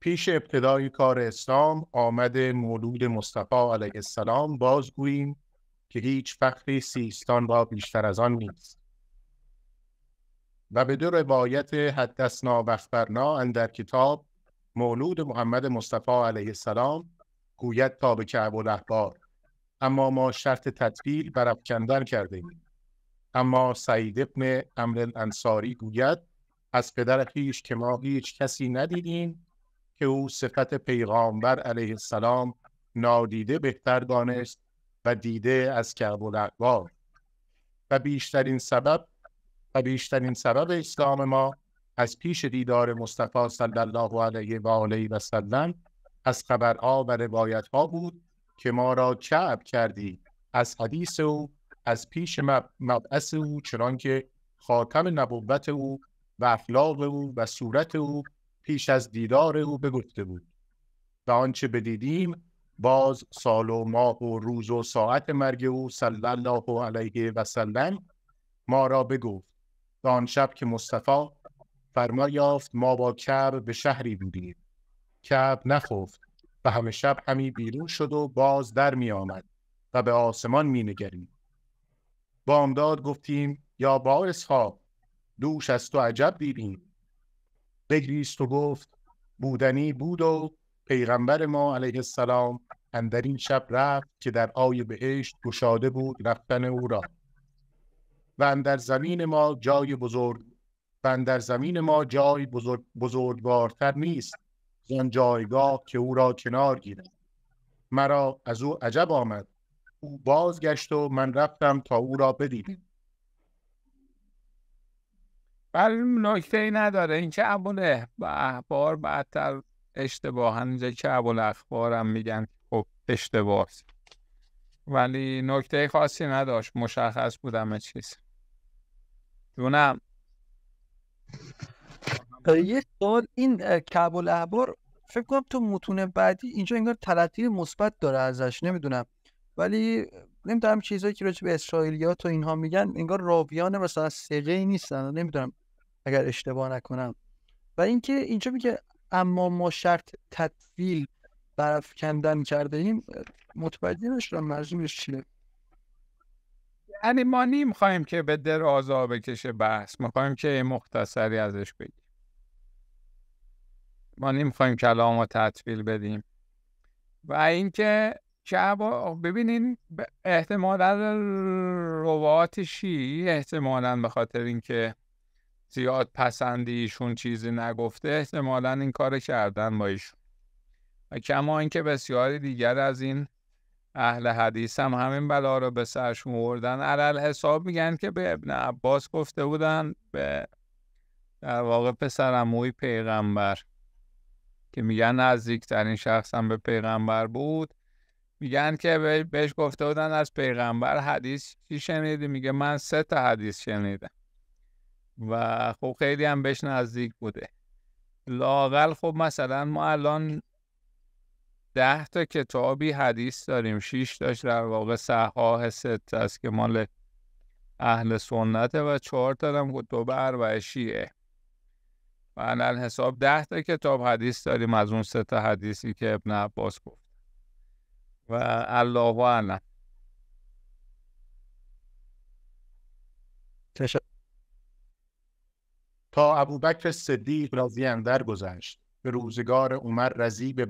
پیش ابتدای کار اسلام آمد مولود مصطفی علیه السلام باز گوییم که هیچ فخری سیستان را بیشتر از آن نیست و به دو روایت حدثنا و اندر کتاب مولود محمد مصطفی علیه السلام گوید تا به کعب الاحبار اما ما شرط تطبیل برافکندن کرده ایم اما سعید ابن امر الانصاری گوید از پدر خیش که ما هیچ کسی ندیدیم که او صفت پیغامبر علیه السلام نادیده بهتر دانست و دیده از کرب الاقوال و بیشترین سبب و بیشترین سبب اسلام ما از پیش دیدار مصطفی صلی الله علیه و آله و سلم از خبرها و ها بود که ما را کعب کردی از حدیث او از پیش مبعث او که خاتم نبوت او و اخلاق او و صورت او پیش از دیدار او بگفته بود و آنچه بدیدیم باز سال و ماه و روز و ساعت مرگ او صلی الله علیه و سلم ما را بگفت و آن شب که مصطفی فرما یافت ما با کعب به شهری بودیم کعب نخفت و همه شب همی بیرون شد و باز در می آمد و به آسمان می نگریم بامداد گفتیم یا با اسحاق دوش از تو عجب دیدیم بگریست و گفت بودنی بود و پیغمبر ما علیه السلام اندر این شب رفت که در آی بهشت گشاده بود رفتن او را و اندر زمین ما جای بزرگ و اندر زمین ما جای بزرگ بزرگوارتر نیست زن جایگاه که او را کنار گیرد مرا از او عجب آمد او بازگشت و من رفتم تا او را بدیدم ولی نکته ای نداره اینکه ابوله اخبار بعدتر اشتباه اینجا که اخبار هم میگن خب اشتباه ولی نکته خاصی نداشت مشخص بودم چیز جونم یه سوال این کابل احبار فکر کنم تو متون بعدی اینجا انگار تلقی مثبت داره ازش نمیدونم ولی نمیدونم چیزایی که راجع به اسرائیلیات و اینها میگن انگار راویان مثلا سقه نیستن نمیدونم اگر اشتباه نکنم و اینکه اینجا میگه اما ما شرط تطویل کندن کرده ایم متوجه نشدم مرزومش چیه یعنی ما نمیخوایم که به در آزا بکشه بحث میخوایم که مختصری ازش بگیم ما نیم نمیخوایم کلام رو تطویل بدیم و اینکه شعبا ببینین احتمالا روات شی احتمالا به خاطر اینکه زیاد پسندیشون چیزی نگفته احتمالا این کار کردن با ایشون و کما اینکه بسیاری دیگر از این اهل حدیث هم همین بلا رو به سرشون آوردن علل حساب میگن که به ابن عباس گفته بودن به در واقع پسر اموی پیغمبر که میگن نزدیکترین شخص هم به پیغمبر بود میگن که بهش گفته بودن از پیغمبر حدیث چی شنیدی میگه من سه تا حدیث شنیدم و خب خیلی هم بهش نزدیک بوده لاقل خب مثلا ما الان ده تا کتابی حدیث داریم شیش تاش در واقع صحاح ست است که مال اهل سنته و چهار تا هم کتب و شیعه و حساب ده تا کتاب حدیث داریم از اون سه حدیثی که ابن عباس گفت و الله اعلم تشکر تا ابوبکر صدیق رضی اندر گذشت به روزگار عمر رضی به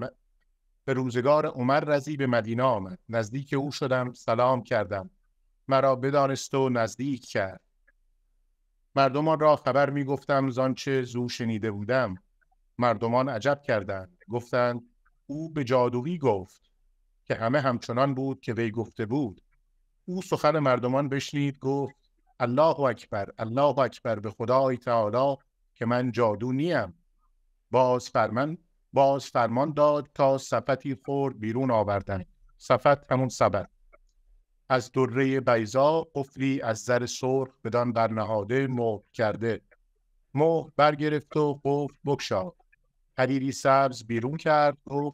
به روزگار عمر رضی به مدینه آمد نزدیک او شدم سلام کردم مرا بدانست و نزدیک کرد مردمان را خبر می گفتم چه زو شنیده بودم مردمان عجب کردند گفتند او به جادویی گفت که همه همچنان بود که وی گفته بود او سخن مردمان بشنید گفت الله اکبر الله اکبر به خدای تعالی که من جادو نیم باز فرمان باز فرمان داد تا صفتی خورد بیرون آوردن صفت همون صبر از دره بیزا قفلی از زر سرخ بدان برنهاده مهر کرده مهر برگرفت و قفل بکشا حریری سبز بیرون کرد و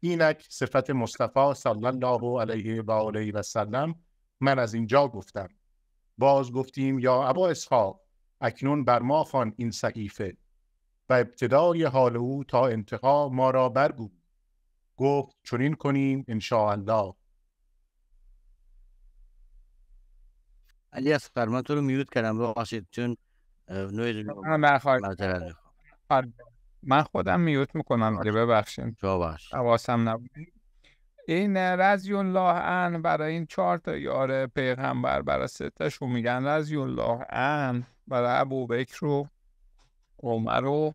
اینک صفت مصطفی صلی الله علیه و آله و سلم من از اینجا گفتم باز گفتیم یا ابا اسحاق اکنون بر ما خوان این صحیفه و ابتدای حال او تا انتخاب ما را برگو گفت چنین کنیم ان الله علی از من تو رو میوت کردم چون من خودم میوت میکنم علی ببخشید حواسم نبود این رضی الله ان برای این چهار تا یار پیغمبر برای ستشون میگن رضی الله ان برای ابو بکر و عمر و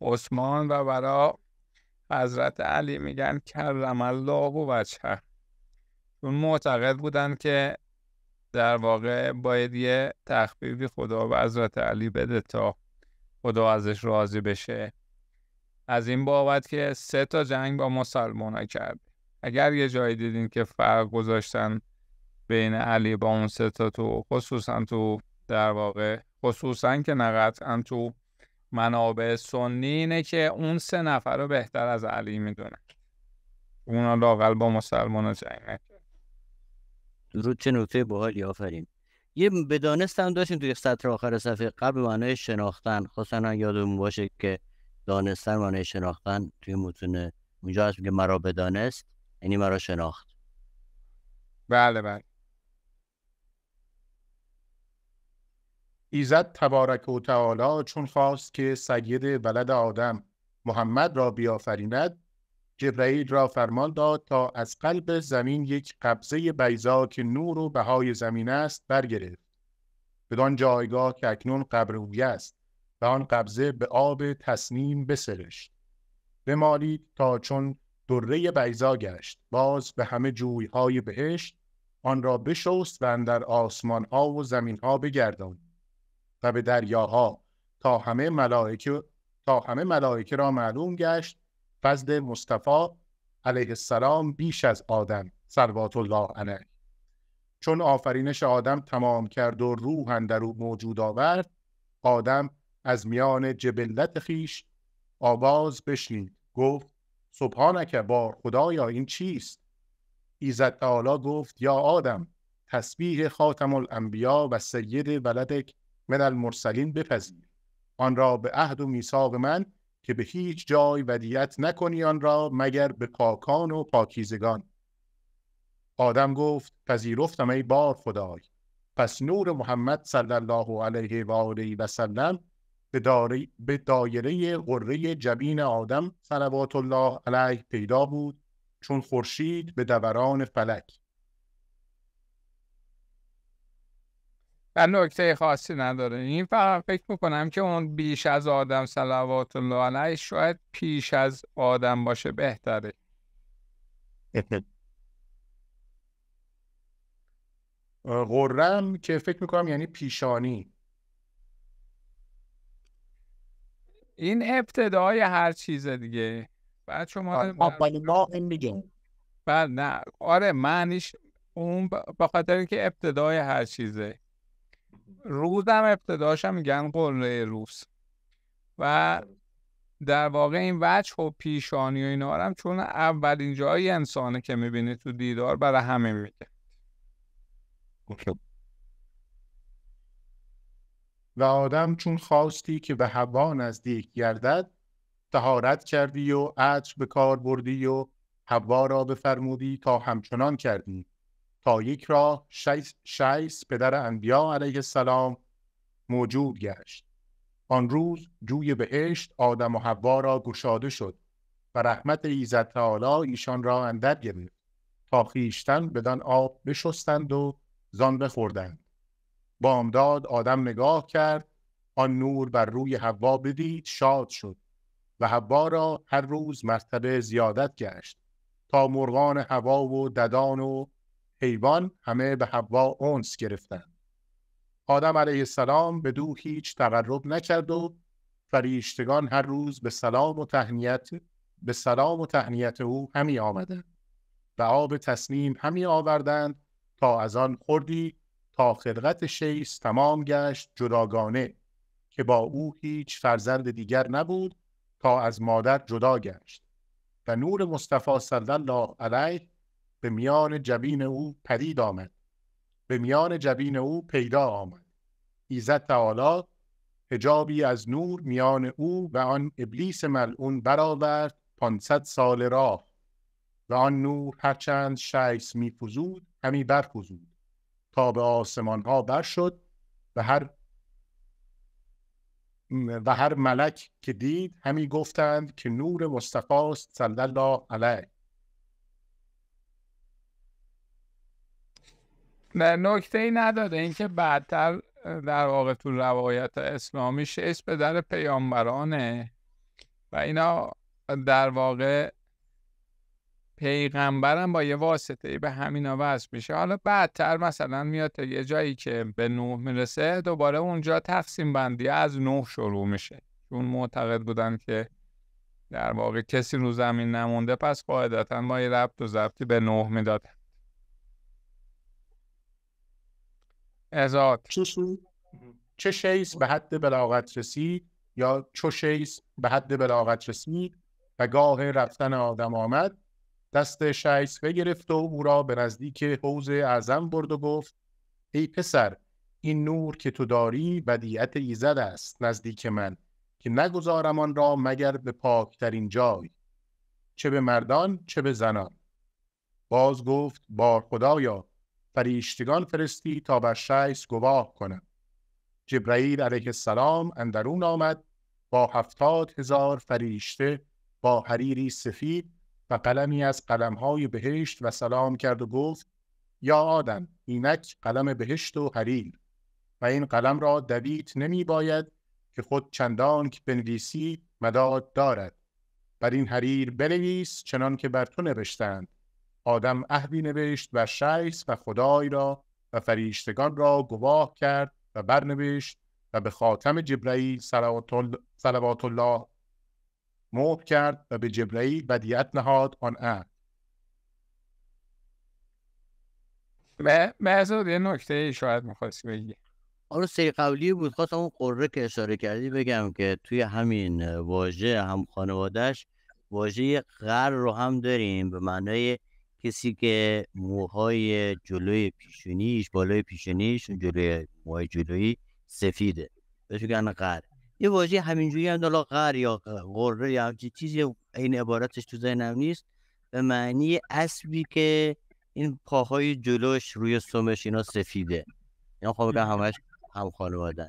عثمان و برای حضرت علی میگن کرم الله و وجهه چون معتقد بودن که در واقع باید یه تخفیفی خدا و حضرت علی بده تا خدا ازش راضی بشه از این بابت که سه تا جنگ با مسلمان کرد اگر یه جایی دیدین که فرق گذاشتن بین علی با اون تا تو خصوصا تو در واقع خصوصا که نه تو منابع سنی که اون سه نفر رو بهتر از علی میدونن اونا لاقل با مسلمان جنگ نکرد رو چه با باحالی یافرین؟ یه بدانستن هم داشتیم توی سطر آخر صفحه قبل معنای شناختن خواستن یادمون باشه که دانستن معنای شناختن توی متون اونجا هست که مرا بدانست یعنی مرا شناخت بله بله ایزد تبارک و تعالی چون خواست که سید ولد آدم محمد را بیافریند جبرئیل را فرمان داد تا از قلب زمین یک قبضه بیضا که نور و بهای زمین است برگرفت بدان جایگاه که اکنون قبر او است و آن قبضه به آب تصمیم بسرشت بمالید تا چون دره بیزا گشت باز به همه جویهای بهشت آن را بشست و در آسمان ها و زمین ها بگردان و به دریاها تا همه ملائکه تا همه ملائکه را معلوم گشت فضل مصطفی علیه السلام بیش از آدم سروات الله علیه چون آفرینش آدم تمام کرد و روح در او موجود آورد آدم از میان جبلت خیش آواز بشنید گفت سبحانک بار خدایا این چیست ایزد تعالی گفت یا آدم تسبیح خاتم الانبیا و سید ولدک من المرسلین بپذیر آن را به عهد و میثاق من که به هیچ جای ودیعت نکنی آن را مگر به پاکان و پاکیزگان آدم گفت پذیرفتم ای بار خدای پس نور محمد صلی الله علیه و آله و سلم به, به دایره قره جبین آدم صلوات الله علیه پیدا بود چون خورشید به دوران فلک و نکته خاصی نداره این فکر میکنم که اون بیش از آدم صلوات الله علیه شاید پیش از آدم باشه بهتره غرم که فکر میکنم یعنی پیشانی این ابتدای هر چیزه دیگه بعد شما ما بله نه آره معنیش اون به خاطر که ابتدای هر چیزه روزم هم ابتداش هم میگن قله روز و در واقع این وجه و پیشانی و اینا هم چون اولین جایی انسانه که میبینه تو دیدار برای همه میده و آدم چون خواستی که به هوا نزدیک گردد تهارت کردی و عطر به کار بردی و هوا را بفرمودی تا همچنان کردی تا یک را شیس, شیس پدر انبیا علیه السلام موجود گشت آن روز جوی بهشت آدم و حوا را گشاده شد و رحمت ایزد تعالی ایشان را اندر گرفت تا خیشتن بدان آب بشستند و زان بخوردند بامداد آدم نگاه کرد آن نور بر روی حوا بدید شاد شد و حوا را هر روز مرتبه زیادت گشت تا مرغان هوا و ددان و حیوان همه به حوا اونس گرفتند آدم علیه السلام به دو هیچ تقرب نکرد و فریشتگان هر روز به سلام و تهنیت به سلام و تهنیت او همی آمدند و آب تسنیم همی آوردند تا از آن خوردی تا خلقت شیس تمام گشت جداگانه که با او هیچ فرزند دیگر نبود تا از مادر جدا گشت و نور مصطفی صلی الله علیه به میان جبین او پدید آمد به میان جبین او پیدا آمد ایزد تعالی هجابی از نور میان او و آن ابلیس ملعون برآورد 500 سال راه و آن نور هرچند شیس میفزود همی برفزود تا به آسمان ها بر شد و هر و هر ملک که دید همی گفتند که نور مصطفی است صلی الله علیه نه نکته ای نداره اینکه بعدتر در واقع تو روایت اسلامی شیست به در پیامبرانه و اینا در واقع پیغمبرم با یه واسطه به همینا وصل میشه حالا بعدتر مثلا میاد تا یه جایی که به نوح میرسه دوباره اونجا تقسیم بندی از نوح شروع میشه چون معتقد بودن که در واقع کسی رو زمین نمونده پس قاعدتا ما یه ربط و ضبطی به نوح میدادن ازاد چه شیز به حد بلاغت رسید یا چو شیز به حد بلاغت رسید و گاه رفتن آدم آمد دست شیس گرفت و او را به نزدیک حوز اعظم برد و گفت ای پسر این نور که تو داری بدیعت ایزد است نزدیک من که نگذارم آن را مگر به پاکترین جای چه به مردان چه به زنان باز گفت بار خدایا فریشتگان فرستی تا بر شیس گواه کنم جبرئیل علیه السلام اندرون آمد با هفتاد هزار فریشته با حریری سفید و قلمی از قلمهای بهشت و سلام کرد و گفت یا آدم اینک قلم بهشت و حریر و این قلم را دوید نمی باید که خود چندان که بنویسی مداد دارد بر این حریر بنویس چنان که بر تو نوشتند آدم عهدی نوشت و شیس و خدای را و فریشتگان را گواه کرد و برنوشت و به خاتم جبرئیل صلوات الله مهر کرد و به جبرئیل بدیت نهاد آن عهد از یه نکته شاید میخواستی بگی آره سری قبلی بود خواستم اون قره که اشاره کردی بگم که توی همین واژه هم خانوادهش واژه غر رو هم داریم به معنای کسی که موهای جلوی پیشونیش بالای پیشونیش جلوی موهای جلویی سفیده بهش میگن غر یه واژه همینجوری هم دالا غر یا غره یا همچین چیزی این عبارتش تو ذهنم نیست به معنی اسبی که این پاهای جلوش روی سومش اینا سفیده اینا خب همش هم خانوادن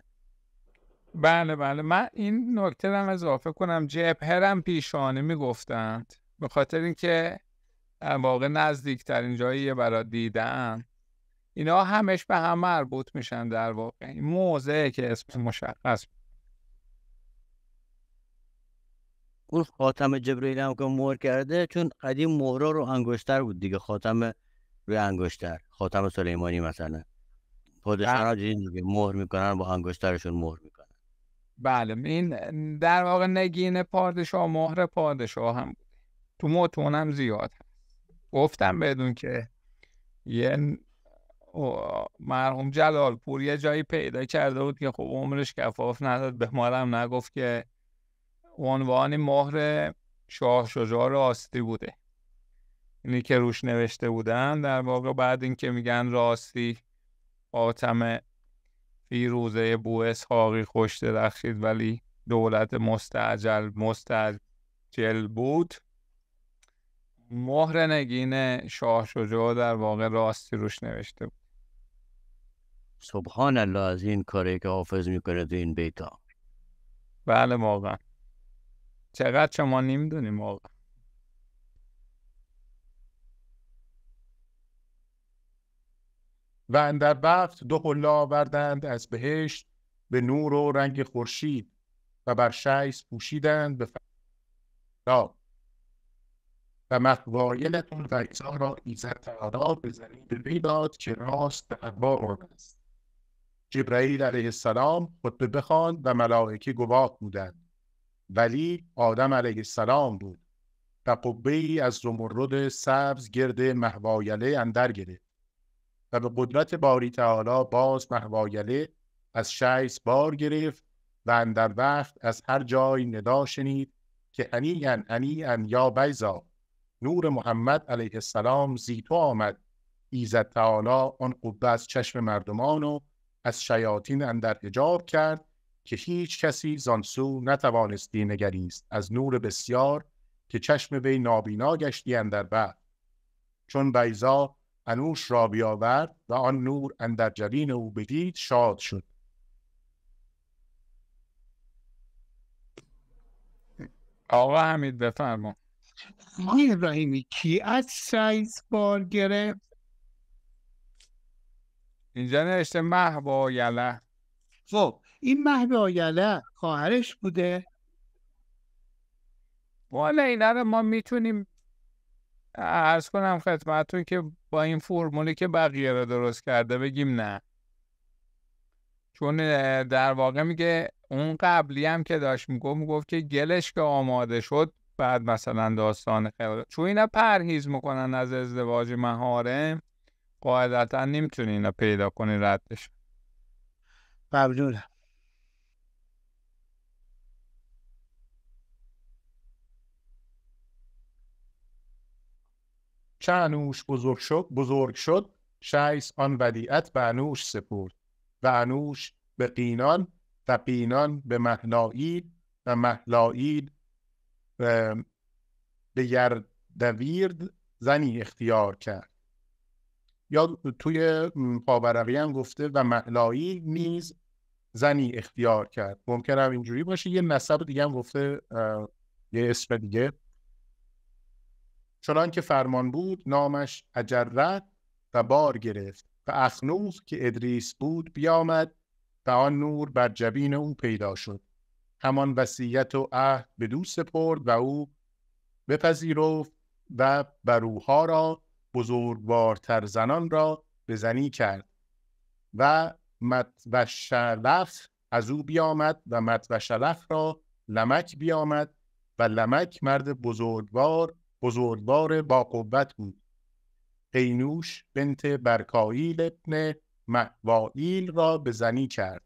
بله بله من این نکته هم اضافه کنم جبهرم پیشانه میگفتند به خاطر اینکه واقع نزدیکترین جایی برای دیدن اینا همش به هم مربوط میشن در واقع این موضعه که اسم مشخص اون خاتم جبرئیل هم که مهر کرده چون قدیم مهرا رو انگشتر بود دیگه خاتم روی انگشتر خاتم سلیمانی مثلا بله. پادشاهان دیگه مهر میکنن با انگشترشون مهر میکنن بله این در واقع نگین پادشاه مهر پادشاه هم تو متون هم زیاد گفتم بدون که یه مرحوم جلال پور یه جایی پیدا کرده بود که خب عمرش کفاف نداد به ما هم نگفت که عنوان مهر شاه شجاع راستی بوده اینی که روش نوشته بودن در واقع بعد اینکه میگن راستی آتم فیروزه بو اسحاقی خوش درخشید ولی دولت مستعجل مستعجل بود مهر نگین شاه شجاع در واقع راستی روش نوشته بود سبحان الله از این کاری که حافظ میکنه تو این بیتا بله واقعا چقدر شما نمیدونیم واقعا و اندر وقت دو قلا آوردند از بهشت به نور و رنگ خورشید و بر شیس پوشیدند به فرا و مقوایلتون و را ایزد تعالی به زمین وی که راست به است جبرئیل علیه السلام خطبه بخواند و ملائکه گواه بودند ولی آدم علیه السلام بود و قبه ای از زمرد سبز گرد محوایله اندر گرفت و به قدرت باری تعالی باز محوایله از شیس بار گرفت و اندر وقت از هر جای ندا شنید که انی ان انی ان یا بیزا نور محمد علیه السلام زیتو آمد ایزد تعالی آن قبه از چشم مردمان و از شیاطین اندر حجاب کرد که هیچ کسی زانسو نتوانستی نگریست از نور بسیار که چشم وی نابینا گشتی اندر بعد چون بیزا انوش را بیاورد و آن نور اندر جرین او بدید شاد شد آقا حمید بفرما آقای ابراهیمی کی از سایز بار گرفت اینجا مه با یله خب این مهد آیله خواهرش بوده والا اینا رو ما میتونیم ارز کنم خدمتتون که با این فرمولی که بقیه رو درست کرده بگیم نه چون در واقع میگه اون قبلی هم که داشت میگفت میگفت که گلش که آماده شد بعد مثلا داستان خیلی چون اینا پرهیز میکنن از ازدواج مهاره قاعدتا نمیتونی اینا پیدا کنی ردش ممنونم چه بزرگ شد بزرگ شد شیس آن ودیعت به انوش سپرد و انوش به قینان و قینان به مهلائید و مهلائید به یردویرد زنی اختیار کرد یا توی پاورقی هم گفته و مهلایی نیز زنی اختیار کرد ممکن هم اینجوری باشه یه نصب دیگه هم گفته یه اسم دیگه چنان که فرمان بود نامش اجرت و بار گرفت و اخنوز که ادریس بود بیامد و آن نور بر جبین او پیدا شد همان وصیت و عهد به دو سپرد و او بپذیرفت و بروها را بزرگوارتر زنان را به زنی کرد و مت از او بیامد و مت را لمک بیامد و لمک مرد بزرگوار بزرگوار با قوت بود قینوش بنت برکائیل ابن معوائیل را به زنی کرد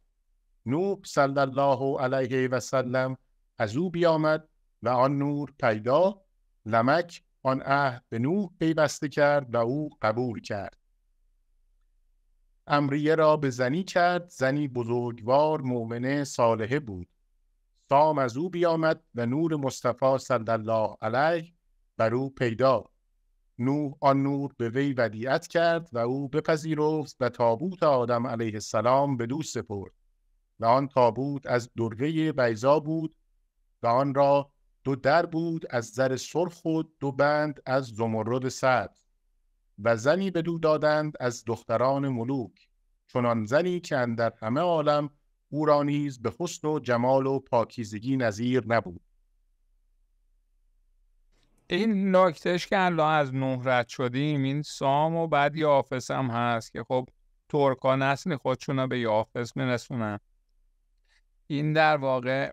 نوح صلی الله علیه و سلم از او بیامد و آن نور پیدا لمک آن عه به نوح پیوسته کرد و او قبول کرد امریه را به زنی کرد زنی بزرگوار مؤمنه صالحه بود سام از او بیامد و نور مصطفی صلی الله علیه بر پیدا نوح آن نور به وی ودیعت کرد و او بپذیرفت و تابوت آدم علیه السلام به دوست سپرد و آن تابوت از دره بیزا بود و آن را دو در بود از زر سرخ و دو بند از زمرد سبز و زنی به دو دادند از دختران ملوک چنان زنی که در همه عالم او را نیز به حسن و جمال و پاکیزگی نظیر نبود این ناکتش که الان از نوح رد شدیم این سام و بعد یه هم هست که خب ترکا نسل خودشون رو به یه آفس میرسونن این در واقع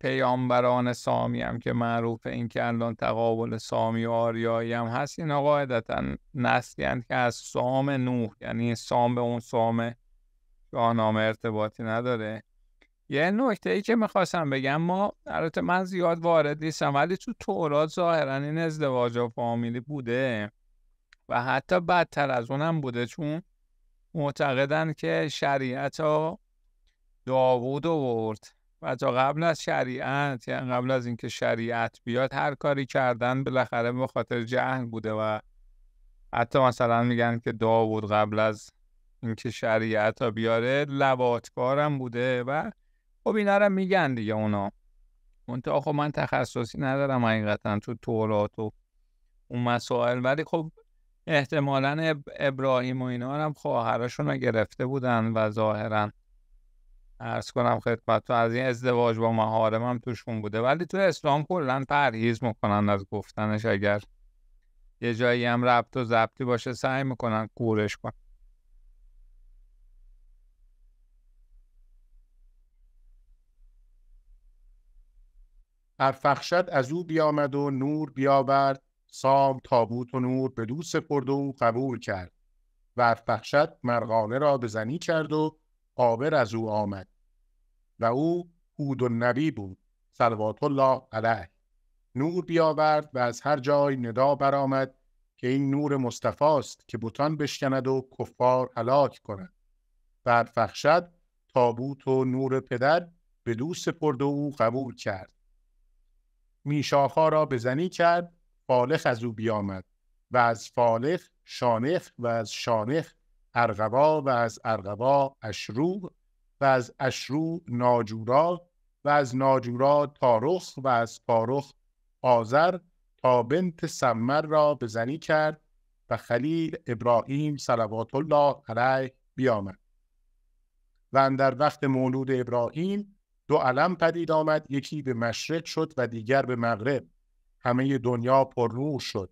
پیامبران سامی هم که معروف این که الان تقابل سامی و آریایی هم هست اینا قاعدتا نسلی که از سام نوح یعنی سام به اون سام شاهنامه ارتباطی نداره یه نکته ای که میخواستم بگم ما البته من زیاد وارد نیستم ولی تو تورات ظاهرا این ازدواج و فامیلی بوده و حتی بدتر از اونم بوده چون معتقدن که شریعت ها داوود آورد و تا قبل از شریعت یعنی قبل از اینکه شریعت بیاد هر کاری کردن بالاخره به خاطر جهل بوده و حتی مثلا میگن که داوود قبل از اینکه شریعت ها بیاره لباتکارم بوده و خب اینا رو میگن دیگه اونا منتها خب من تخصصی ندارم حقیقتا تو تورات و اون مسائل ولی خب احتمالا ابراهیم و اینا هم خواهرشون رو گرفته بودن و ظاهرا ارز کنم خدمت تو از این ازدواج با محارم هم توشون بوده ولی تو اسلام کلا پرهیز میکنن از گفتنش اگر یه جایی هم ربط و ضبطی باشه سعی میکنن کورش کنن ارفخشد از او بیامد و نور بیاورد سام تابوت و نور به دو سپرد او قبول کرد و ارفخشد مرغانه را به زنی کرد و آبر از او آمد و او هود و نبی بود صلوات الله علیه نور بیاورد و از هر جای ندا برآمد که این نور مصطفی است که بوتان بشکند و کفار هلاک کند و ارفخشد تابوت و نور پدر به دو سپرد و او قبول کرد میشاخا را بزنی کرد فالخ از او بیامد و از فالخ شانخ و از شانخ ارغوا و از ارغوا اشرو، و از اشرو ناجورا و از ناجورا تارخ و از تارخ آذر تا بنت سمر را بزنی کرد و خلیل ابراهیم صلوات الله علیه بیامد و در وقت مولود ابراهیم دو علم پدید آمد یکی به مشرق شد و دیگر به مغرب همه دنیا پر نور شد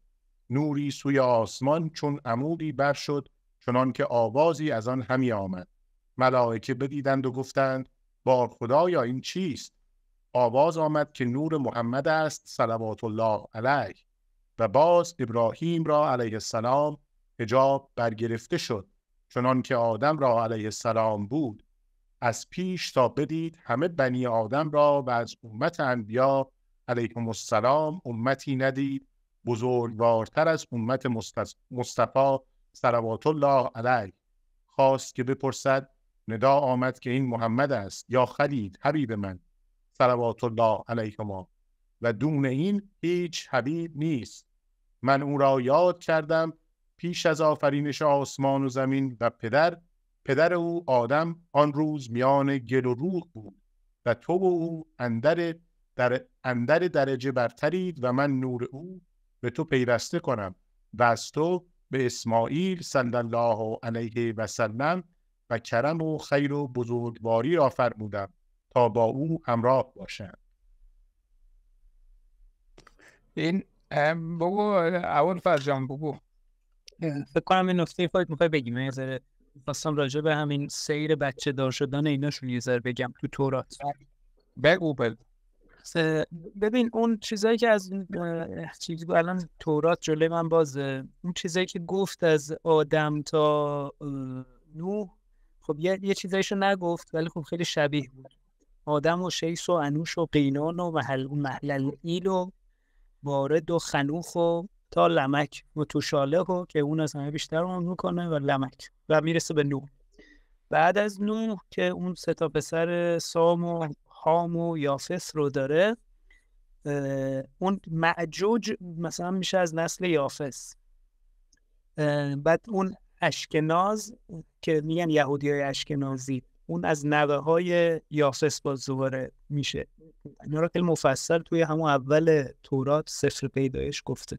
نوری سوی آسمان چون عمودی بر شد چنان که آوازی از آن همی آمد ملائکه بدیدند و گفتند بار خدایا این چیست آواز آمد که نور محمد است صلوات الله علیه و باز ابراهیم را علیه السلام حجاب برگرفته شد چنان که آدم را علیه السلام بود از پیش تا بدید همه بنی آدم را و از امت انبیا علیهم السلام امتی ندید بزرگوارتر از امت مصطفی صلوات الله علیه خواست که بپرسد ندا آمد که این محمد است یا خلید حبیب من صلوات الله علیهما و دون این هیچ حبیب نیست من او را یاد کردم پیش از آفرینش آسمان و زمین و پدر پدر او آدم آن روز میان گل و روح بود و تو و او اندر, در اندر درجه برترید و من نور او به تو پیوسته کنم و از تو به اسماعیل صلی الله علیه و سلم و کرم و خیر و بزرگواری را فرمودم تا با او همراه باشند این بگو اول فرجان بگو فکر کنم این میخوای بگیم خواستم راجع به همین سیر بچه دار شدن ایناشون یه ذره بگم تو تورات بگو بل ببین اون چیزایی که از که الان تورات جلوی من بازه اون چیزایی که گفت از آدم تا نو خب یه, یه چیزایشو نگفت ولی خب خیلی شبیه بود آدم و شیس و انوش و قینان و محل محلل ایل و وارد و خنوخ و تا لمک و توشاله رو که اون از همه بیشتر اون میکنه و لمک و میرسه به نوح بعد از نوح که اون سه تا پسر سام و هام و یافس رو داره اون معجوج مثلا میشه از نسل یافس بعد اون اشکناز که میگن یهودی های اشکنازی اون از نوه های یافس با میشه اینا رو توی همون اول تورات سفر پیدایش گفته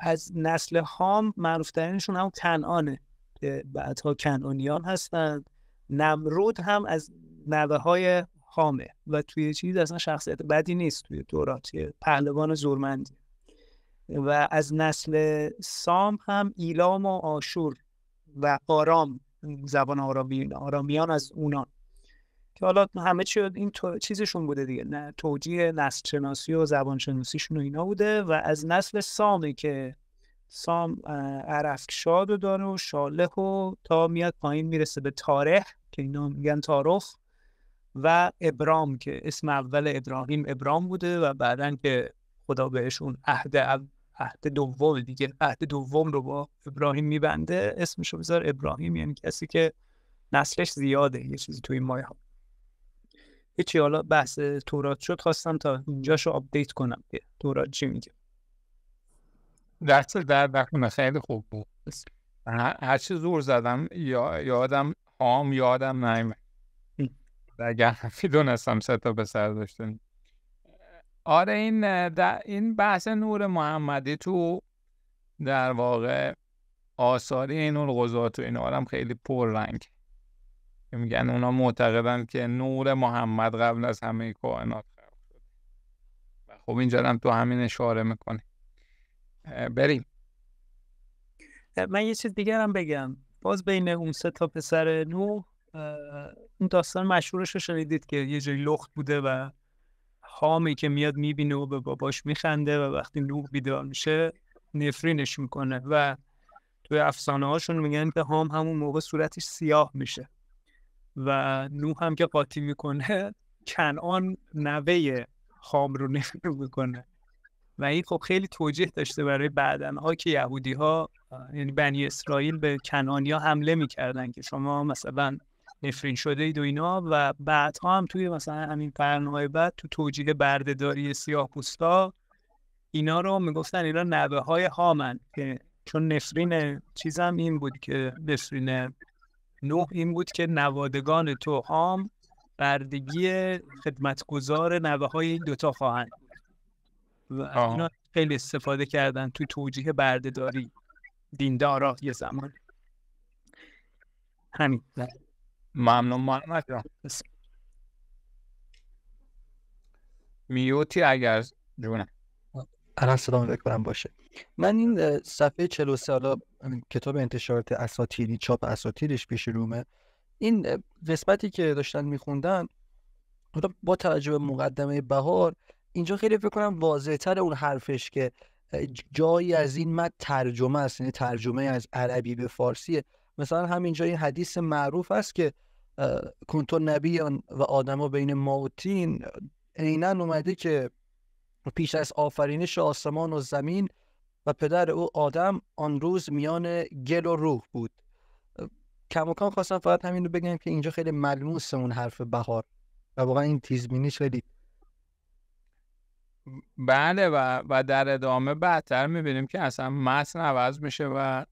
از نسل هام معروف ترینشون هم کنعانه که بعدها کنعانیان هستند نمرود هم از نوه های هامه و توی چیز اصلا شخصیت بدی نیست توی دورات پهلوان زورمندی و از نسل سام هم ایلام و آشور و آرام زبان آرامی، آرامیان از اونان که حالا همه چی این تو... چیزشون بوده دیگه نه توجیه نسل شناسی و زبان شناسیشون و اینا بوده و از نسل سامی که سام عرفکشاد رو داره و شاله و تا میاد پایین میرسه به تاره که اینا میگن تاروخ و ابرام که اسم اول ابراهیم ابرام بوده و بعدا که خدا بهشون عهد عهد دوم دیگه عهد دوم رو با ابراهیم میبنده اسمشو رو بذار ابراهیم یعنی کسی که نسلش زیاده یه چیزی توی این مایه ها هیچی حالا بحث تورات شد خواستم تا اینجاشو آپدیت کنم که تورات چی میگه دست در بخونه خیلی خوب بود هر چی زور زدم یا یادم هام یادم نیم اگر حفی دونستم سه تا به سر داشتن آره این این بحث نور محمدی تو در واقع آثاری این نور تو این آرم خیلی پر رنگ میگن اونا معتقدن که نور محمد قبل از همه کائنات خلق و خب اینجا هم تو همین اشاره میکنه بریم من یه چیز دیگر هم بگم باز بین اون سه تا پسر نو اون داستان مشهورش رو شنیدید که یه جای لخت بوده و حامی که میاد میبینه و به باباش میخنده و وقتی نوح بیدار میشه نفرینش میکنه و توی افسانه هاشون میگن که هام همون موقع صورتش سیاه میشه و نو هم که قاطی میکنه کنان نوه خام رو میکنه و این خب خیلی توجیه داشته برای ها که یهودی ها یعنی بنی اسرائیل به کنانیا حمله میکردن که شما مثلا نفرین شده اید و اینا و بعد ها هم توی مثلا همین قرنهای بعد تو توجیه بردهداری سیاه پوستا اینا رو میگفتن اینا نوه های هامن که چون نفرین چیزم این بود که نفرین نه این بود که نوادگان تو هام بردگی خدمتگزار نوه های این دوتا خواهند و اینا خیلی استفاده کردن تو توجیه بردهداری دیندارا یه زمان همین ممنون محمد میوتی اگر جونم الان صدا میکنم باشه من این صفحه 43 حالا کتاب انتشارات اساتیری چاپ اساتیرش پیش رومه این قسمتی که داشتن میخوندن حالا با توجه به مقدمه بهار اینجا خیلی فکر کنم واضح اون حرفش که جایی از این مد ترجمه است یعنی ترجمه از عربی به فارسیه مثلا همینجا این حدیث معروف است که کنتو نبیان و آدما بین موتین عینا اومده که پیش از آفرینش آسمان و زمین و پدر او آدم آن روز میان گل و روح بود کم خواستم فقط همین رو بگم که اینجا خیلی ملموس اون حرف بهار و واقعا این تیزمینی خیلی بله و, و در ادامه بعدتر میبینیم که اصلا متن عوض میشه و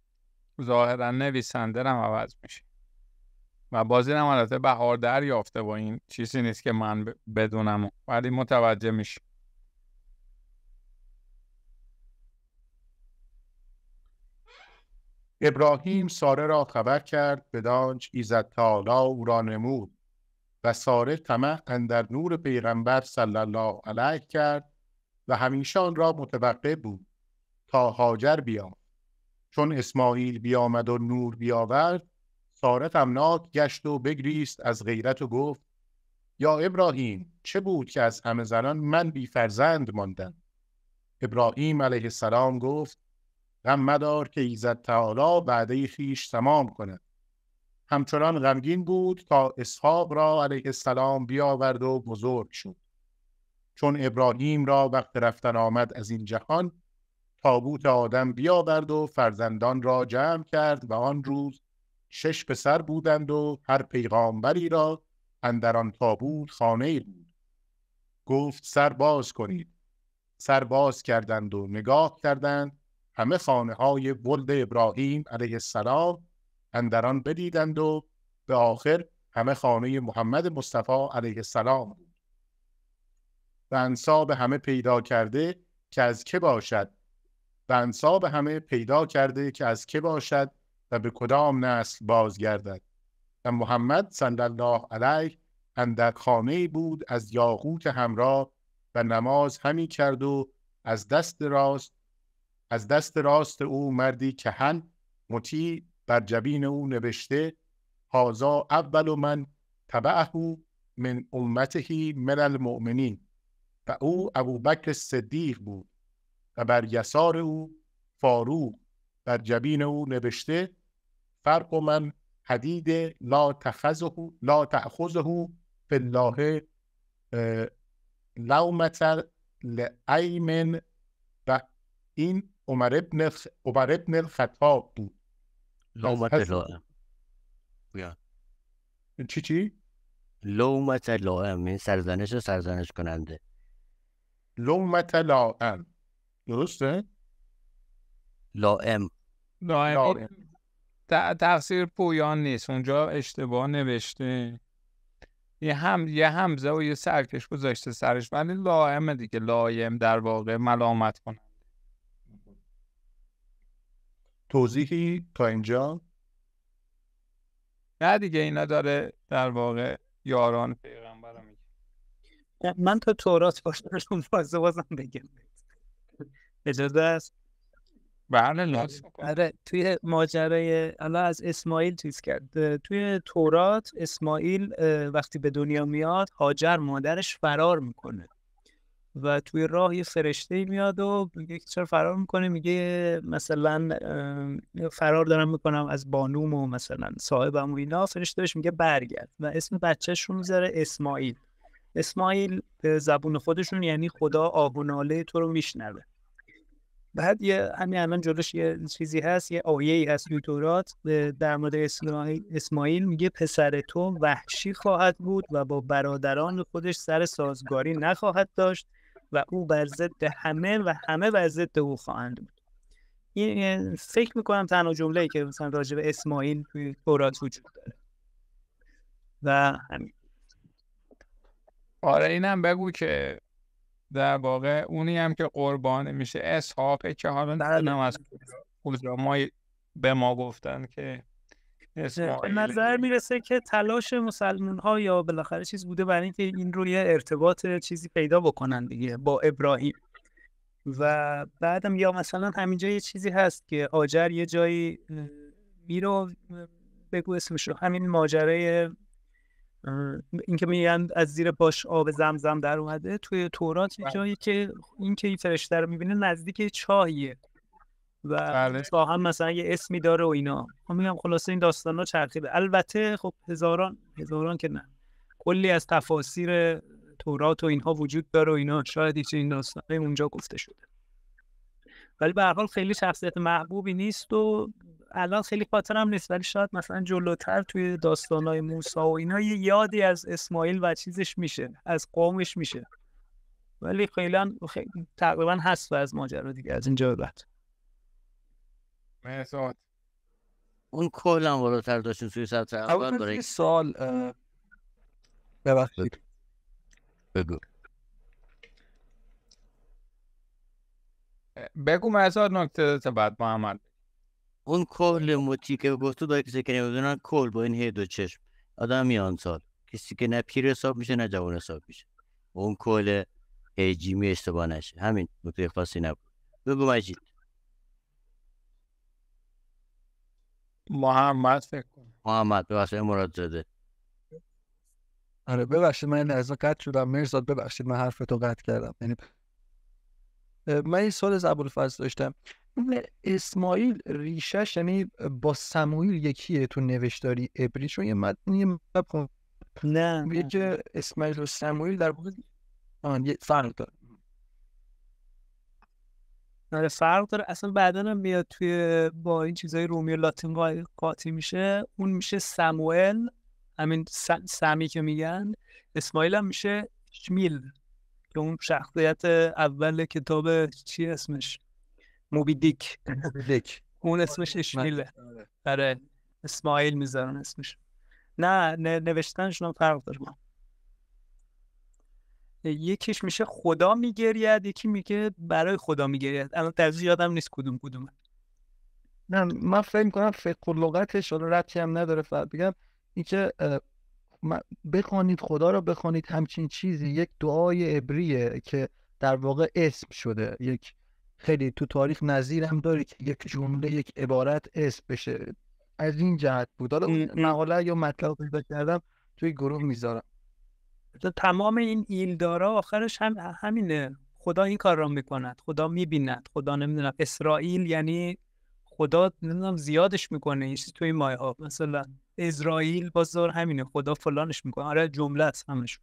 ظاهرا نویسنده هم عوض میشه و بازی این هم در بهار دریافته با این چیزی نیست که من بدونم ولی متوجه میشه ابراهیم ساره را خبر کرد بدانچ ایزد تعالی او را نمود و ساره طمع اندر نور پیغمبر صلی الله علیه کرد و همیشه آن را متوقع بود تا هاجر بیامد چون اسماعیل بیامد و نور بیاورد ساره تمناک گشت و بگریست از غیرت و گفت یا ابراهیم چه بود که از همه زنان من بی فرزند ماندم ابراهیم علیه السلام گفت غم مدار که ایزد تعالی بعده خیش تمام کند همچنان غمگین بود تا اسحاق را علیه السلام بیاورد و بزرگ شد چون ابراهیم را وقت رفتن آمد از این جهان تابوت آدم بیاورد و فرزندان را جمع کرد و آن روز شش پسر بودند و هر پیغامبری را اندر آن تابوت خانه بود گفت سر باز کنید سر باز کردند و نگاه کردند همه خانه های ولد ابراهیم علیه السلام اندران بدیدند و به آخر همه خانه محمد مصطفی علیه السلام بود و انصاب همه پیدا کرده که از که باشد و انصاب همه پیدا کرده که از که باشد و به کدام نسل بازگردد و محمد صلی الله علیه اندر خانه بود از یاقوت همراه و نماز همی کرد و از دست راست از دست راست او مردی کهن متی بر جبین او نوشته هازا اول من تبعه من امتهی من المؤمنین و او ابوبکر صدیق بود و بر یسار او فاروق بر جبین او نوشته فرق من حدید لا تخذه لا تأخذه فی الله لومت لعیمن و این عمر ابن عمر ابن الخطاب بود لومت لائم چی چی؟ لومت لائم این سرزنش سرزنش کننده لومت لائم درسته؟ لائم لائم تقصیر پویان نیست اونجا اشتباه نوشته یه هم یه همزه و یه سرکش گذاشته سرش ولی لائمه دیگه لایم در واقع ملامت کنه توضیحی تا اینجا نه دیگه اینا داره در واقع یاران پیغمبر میگه خب، من تا تورات باشم بازه بازم بگم اجازه است بله آره. آره توی ماجرای الان از اسماعیل چیز کرد توی تورات اسماعیل وقتی به دنیا میاد هاجر مادرش فرار میکنه و توی راه یه فرشته میاد و میگه چرا فرار میکنه میگه مثلا فرار دارم میکنم از بانوم و مثلا صاحبم و اینا فرشته بهش میگه برگرد و اسم بچهش رو میذاره اسماعیل اسماعیل به زبون خودشون یعنی خدا آب تو رو میشنوه بعد یه همین الان جلوش یه چیزی هست یه آیه ای هست توی تورات در مورد اسماعیل, اسماعیل میگه پسر تو وحشی خواهد بود و با برادران خودش سر سازگاری نخواهد داشت و او بر ضد همه و همه بر ضد او خواهند بود این یعنی فکر میکنم تنها جمله ای که مثلا راجع به اسماعیل توی تورات وجود داره و همین آره اینم بگو که در واقع اونی هم که قربانه میشه اصحابه که حالا نمیدونم از کجا ما به ما گفتن که نظر میرسه که تلاش مسلمان ها یا بالاخره چیز بوده برای اینکه این روی ارتباط چیزی پیدا بکنن دیگه با ابراهیم و بعدم یا مثلا همینجا یه چیزی هست که آجر یه جایی میرو بگو اسمش رو همین ماجرای اینکه میگن از زیر باش آب زمزم در اومده توی تورات یه بله. جایی که این که این فرشته رو میبینه نزدیک چاهیه و بله. هم مثلا یه اسمی داره و اینا من میگم خلاصه این داستان ها چرخیده البته خب هزاران هزاران که نه کلی از تفاسیر تورات و اینها وجود داره و اینا شاید این داستان اونجا گفته شده ولی به حال خیلی شخصیت محبوبی نیست و الان خیلی هم نیست ولی شاید مثلا جلوتر توی داستانای موسی و اینا یه یادی از اسماعیل و چیزش میشه از قومش میشه ولی خیلی تقریبا هست و از ماجرا دیگه از اینجا بعد مرزاد اون کلا بالاتر داشتیم توی سطح اول برای سال ببخشید بگو بگو مرزاد نکته بعد محمد اون کل موتی که گفتو دایی کسی که نمیدونن کل با این هی دو چشم آدم میان سال کسی که نه پیر حساب میشه نه جوان حساب میشه اون کل هیجیمی اشتباه نشه همین نکته خاصی نبود بگو مجید محمد فکر کنم محمد ببخشید مراد زده آره ببخشید من از قد شدم مرزاد ببخشید من حرفتو قطع کردم یعنی من این سال زبور فضل داشتم اسماعیل ریشش یعنی با سمویل یکیه تو نوشتاری ابریش چون یه مد... نه, نه. و سمویل در واقع آن یه فرق داره آره فرق داره اصلا بعدا هم میاد توی با این چیزای رومی و لاتین قاطی میشه اون میشه سموئل همین سمی که میگن اسماعیل هم میشه شمیل که اون شخصیت اول کتاب چی اسمش موبی دیک اون اسمش اشمیله آره. آره اسماعیل میذارن اسمش نه نوشتنشون هم فرق داره یکیش میشه خدا میگرید یکی میگه برای خدا میگرید الان ترجیح یادم نیست کدوم کدومه نه من فکر میکنم فقه و لغتش حالا ربطی هم نداره فقط بگم اینکه بخوانید خدا را بخوانید همچین چیزی یک دعای عبریه که در واقع اسم شده یک خیلی تو تاریخ نظیر هم داره که یک جمله یک عبارت اسم بشه از این جهت بود حالا مقاله یا مطلب پیدا کردم توی گروه میذارم تمام این ایلدارا آخرش هم همینه خدا این کار را میکند خدا میبیند خدا نمیدونم اسرائیل یعنی خدا نمیدونم زیادش میکنه این توی مایه ها مثلا اسرائیل باز همینه خدا فلانش میکنه آره جمله است همش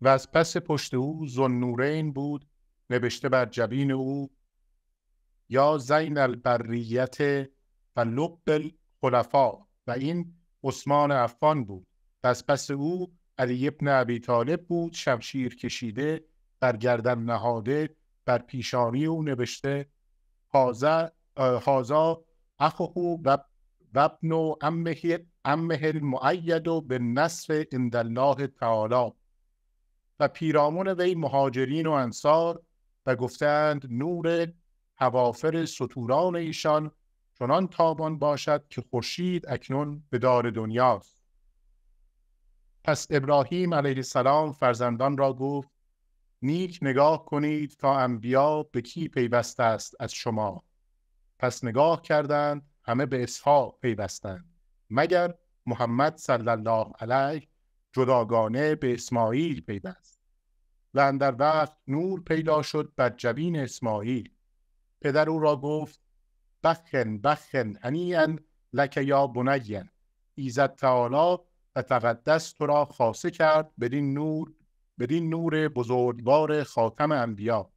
و از پس پشت او نورین بود نوشته بر جبین او یا زین البریت و لب خلفا و این عثمان عفان بود و از پس او علی ابن عبی طالب بود شمشیر کشیده بر گردن نهاده بر پیشانی او نوشته حازا اخو و ابن و امه المعید و به نصف اندالله تعالی و پیرامون وی مهاجرین و انصار و گفتند نور حوافر ستوران ایشان چنان تابان باشد که خورشید اکنون به دار دنیاست پس ابراهیم علیه السلام فرزندان را گفت نیک نگاه کنید تا انبیا به کی پیوسته است از شما پس نگاه کردند همه به اسحاق پیوستند مگر محمد صلی الله علیه جداگانه به اسماعیل پیوست و اندر وقت نور پیدا شد بر جبین اسماعیل پدر او را گفت بخن بخن انیان لک یا بنین ایزد تعالی و تقدس تو را خاصه کرد بدین نور بدین نور بزرگوار خاتم انبیا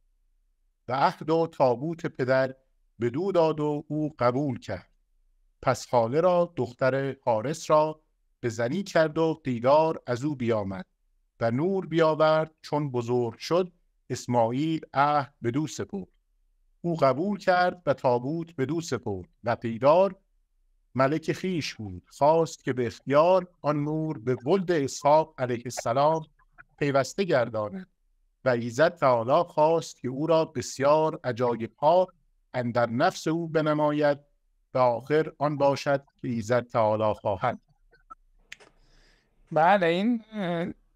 و عهد و تابوت پدر به دو داد و او قبول کرد پس خاله را دختر حارس را به زنی کرد و دیدار از او بیامد و نور بیاورد چون بزرگ شد اسماعیل عهد دو سپرد او قبول کرد و تابوت به دو سپرد و پیدار ملک خیش بود خواست که به اختیار آن نور به ولد اسحاق علیه السلام پیوسته گرداند و ایزد تعالی خواست که او را بسیار عجایب ها اندر نفس او بنماید و آخر آن باشد که ایزد تعالی خواهد بله این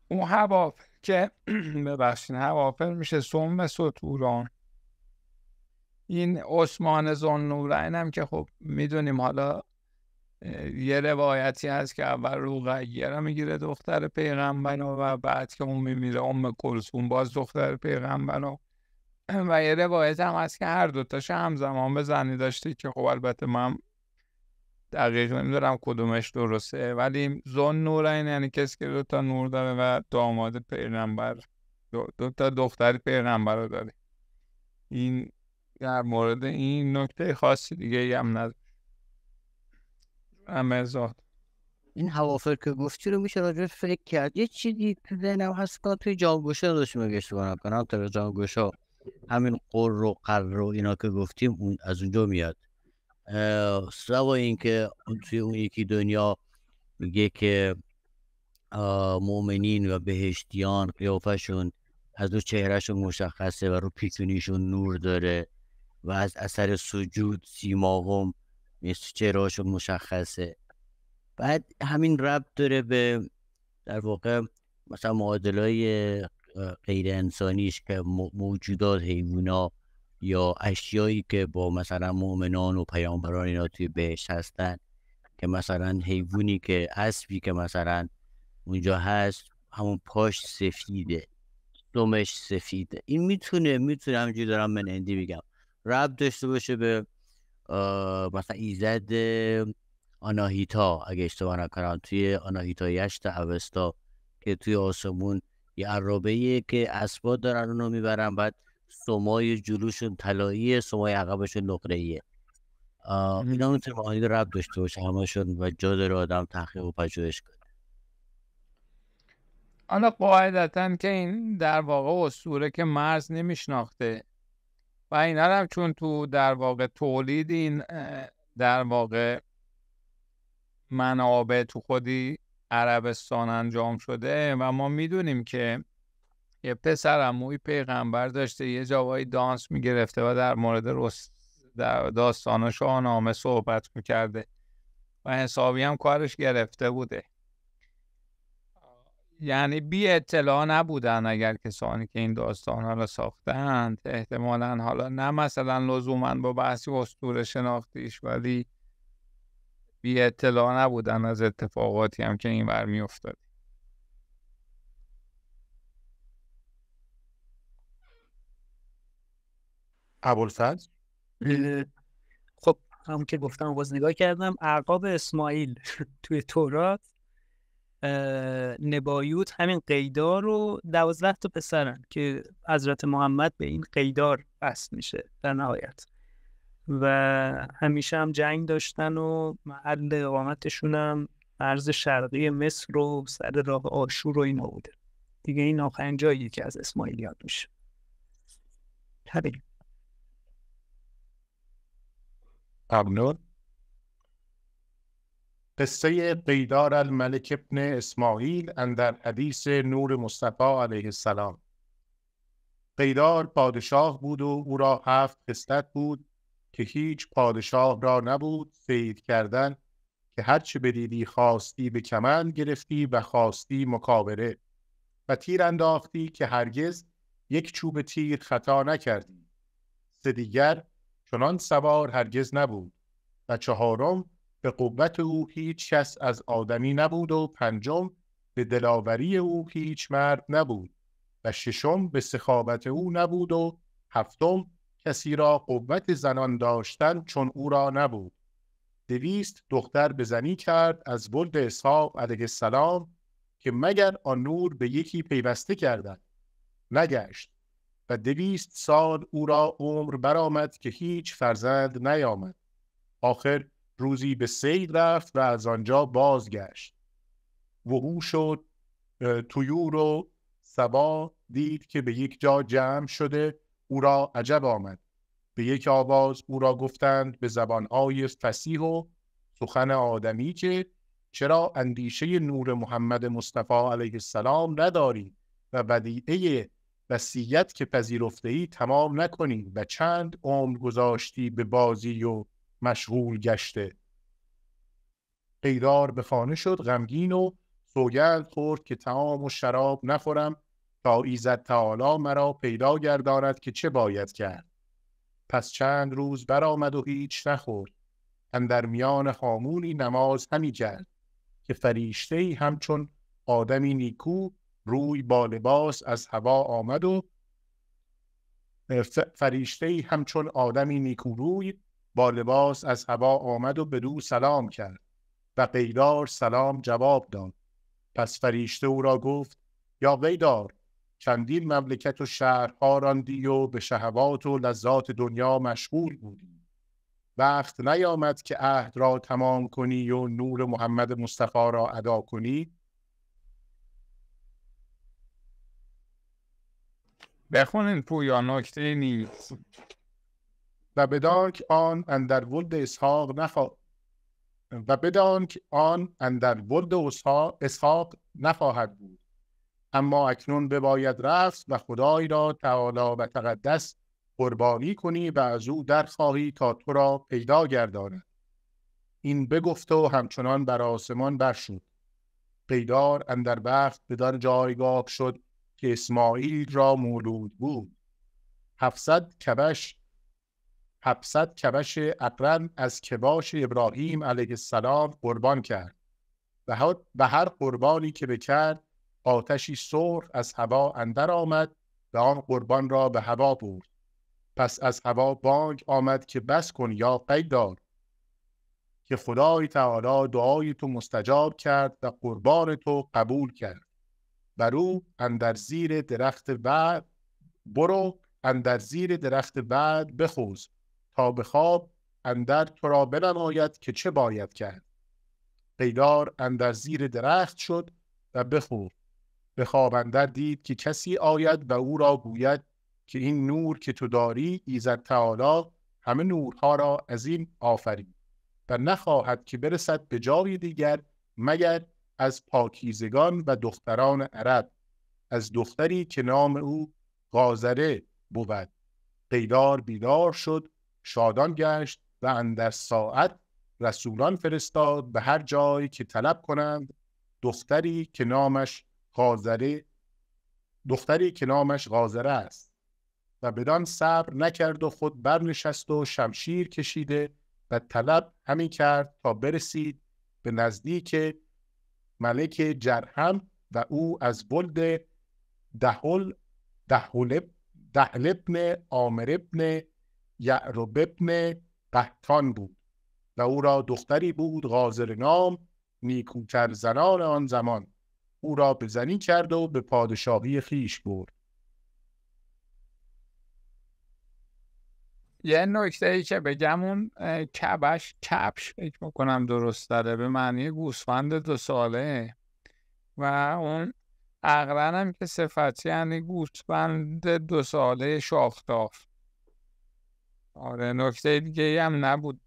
اون هوافر که ببخشین هوافر میشه سوم و سطوران این عثمان زنورین هم که خب میدونیم حالا یه روایتی هست که اول روغیه رو میگیره دختر پیغمبر و بعد که اون میمیره ام کلسون باز دختر پیغمبر و یه روایت هم هست که هر دوتاش همزمان به زنی داشته که خب البته من دقیق نمیدونم کدومش درسته ولی زن نورین یعنی کسی که دوتا نور داره و داماد پیغمبر دوتا دختر پیغمبر رو داره این در مورد این نکته خاصی دیگه هم نداره امزاد این هوافر که گفتی رو میشه راجع فکر کرد یه چیزی تو ذهنم هست که توی جانگوشه رو میگشت کنم کنم جا جانگوشه همین قر رو قر رو اینا که گفتیم اون از اونجا میاد سوا اینکه توی اون یکی دنیا میگه که مؤمنین و بهشتیان قیافشون از دو چهرهشون مشخصه و رو پیکونیشون نور داره و از اثر سجود سیماهم مشخصه بعد همین ربط داره به در واقع مثلا معادل های غیر انسانیش که موجودات ها یا اشیایی که با مثلا مؤمنان و پیامبران اینا توی بهشت هستن که مثلا حیوانی که اسبی که مثلا اونجا هست همون پاش سفیده دومش سفیده این میتونه میتونه همینجوری دارم من اندی میگم رب داشته باشه به مثلا ایزد آناهیتا اگه اشتباه نکنم توی آناهیتا یشت اوستا که توی آسمون یه عربه که اسبا دارن اونو میبرن بعد سمای جلوشون تلاییه سمای عقبشون نقره ایه اینا اون رو رب داشته باشه همشون و جا داره آدم تحقیق و پژوهش کنه حالا قاعدتا که این در واقع اسطوره که مرز نمیشناخته و این هم چون تو در واقع تولید این در واقع منابع تو خودی عربستان انجام شده و ما میدونیم که یه پسر اموی پیغمبر داشته یه جاوایی دانس میگرفته و در مورد رس در داستان شاهنامه صحبت میکرده و حسابی هم کارش گرفته بوده یعنی بی اطلاع نبودن اگر کسانی که این داستان ها را ساختند احتمالا حالا نه مثلا لزوما با بحثی اسطوره شناختیش ولی بی اطلاع نبودن از اتفاقاتی هم که این ور می افتاد. ابوالفضل خب همون که گفتم باز نگاه کردم عقاب اسماعیل توی تورات نبایوت همین قیدار رو دوازده تا پسرن که حضرت محمد به این قیدار بست میشه در نهایت و همیشه هم جنگ داشتن و محل اقامتشون هم مرز شرقی مصر و سر راه آشور و اینا بوده دیگه این آخرین جایی که از اسماعیل یاد میشه طبیعی قصه قیدار الملک ابن اسماعیل اندر حدیث نور مصطفی علیه السلام قیدار پادشاه بود و او را هفت خصلت بود که هیچ پادشاه را نبود سید کردن که هرچه بدیدی خواستی به کمند گرفتی و خواستی مکابره و تیر انداختی که هرگز یک چوب تیر خطا نکردی سه دیگر چنان سوار هرگز نبود و چهارم به قوت او هیچ کس از آدمی نبود و پنجم به دلاوری او هیچ مرد نبود و ششم به سخاوت او نبود و هفتم کسی را قوت زنان داشتن چون او را نبود دویست دختر به زنی کرد از بلد اصحاب علیه السلام که مگر آن نور به یکی پیوسته کردند نگشت و دویست سال او را عمر برآمد که هیچ فرزند نیامد آخر روزی به سیل رفت و از آنجا بازگشت وقوع شد تویور و سبا دید که به یک جا جمع شده او را عجب آمد به یک آواز او را گفتند به زبان آی فسیح و سخن آدمی که چرا اندیشه نور محمد مصطفی علیه السلام نداری و ودیعه وسیعت که پذیرفته ای تمام نکنی و چند عمر گذاشتی به بازی و مشغول گشته قیدار به خانه شد غمگین و سوگند خورد که تمام و شراب نخورم تا ایزد تعالی مرا پیدا گرداند که چه باید کرد پس چند روز برآمد و هیچ نخورد در میان خامونی نماز همی که فریشته ای همچون آدمی نیکو روی با لباس از هوا آمد و فریشته ای همچون آدمی نیکو روی با لباس از هوا آمد و به دو سلام کرد و قیدار سلام جواب داد پس فریشته او را گفت یا قیدار چندین مملکت و شهرها راندی و به شهوات و لذات دنیا مشغول بودی وقت نیامد که عهد را تمام کنی و نور محمد مصطفی را ادا کنی بخونین پویا نکته نیست و بدانک آن اندر ولد اسحاق نخوا و بدانک آن اندر ولد اسحاق نخواهد بود اما اکنون بباید رفت و خدای را تعالی و تقدس قربانی کنی و از او درخواهی تا تو را پیدا گرداند این بگفت و همچنان بر آسمان برشد قیدار اندر بخت بدان جایگاه شد که اسماعیل را مولود بود هفتصد کبش 700 کبش اقرن از کباش ابراهیم علیه السلام قربان کرد و هر قربانی که بکرد آتشی سرخ از هوا اندر آمد و آن قربان را به هوا برد پس از هوا بانگ آمد که بس کن یا قیدار که خدای تعالی دعای تو مستجاب کرد و قربان تو قبول کرد برو او اندر زیر درخت بعد برو اندر زیر درخت بعد بخوز تا به خواب اندر تو را بنماید که چه باید کرد قیدار اندر زیر درخت شد و بخور به خواب اندر دید که کسی آید و او را گوید که این نور که تو داری ایزد تعالی همه نورها را از این آفرید و نخواهد که برسد به جای دیگر مگر از پاکیزگان و دختران عرب از دختری که نام او غازره بود قیدار بیدار شد شادان گشت و اندر ساعت رسولان فرستاد به هر جایی که طلب کنند دختری که نامش غازره دختری که نامش غازره است و بدان صبر نکرد و خود برنشست و شمشیر کشیده و طلب همین کرد تا برسید به نزدیک ملک جرهم و او از ولد دهل دهل عامر ابن یعرب ابن بود و او را دختری بود غازر نام نیکوتر زنان آن زمان او را به زنی کرد و به پادشاهی خیش برد یه نکته ای که بگم اون کبش کبش فکر میکنم درست داره به معنی گوسفند دو ساله و اون اقرن که صفتی یعنی گوسفند دو ساله شاختاف آره نکته دیگه ای هم نبود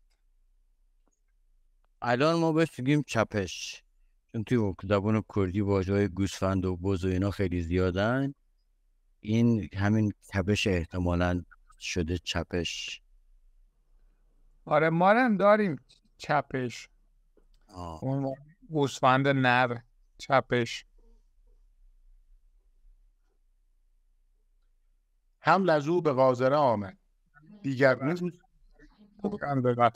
الان ما بهش میگیم چپش چون توی زبان کردی باجای گوسفند و بز و اینا خیلی زیادن این همین چپش احتمالا شده چپش آره ما هم داریم چپش گوسفند نر چپش هم از به غازره آمد دیگر بله.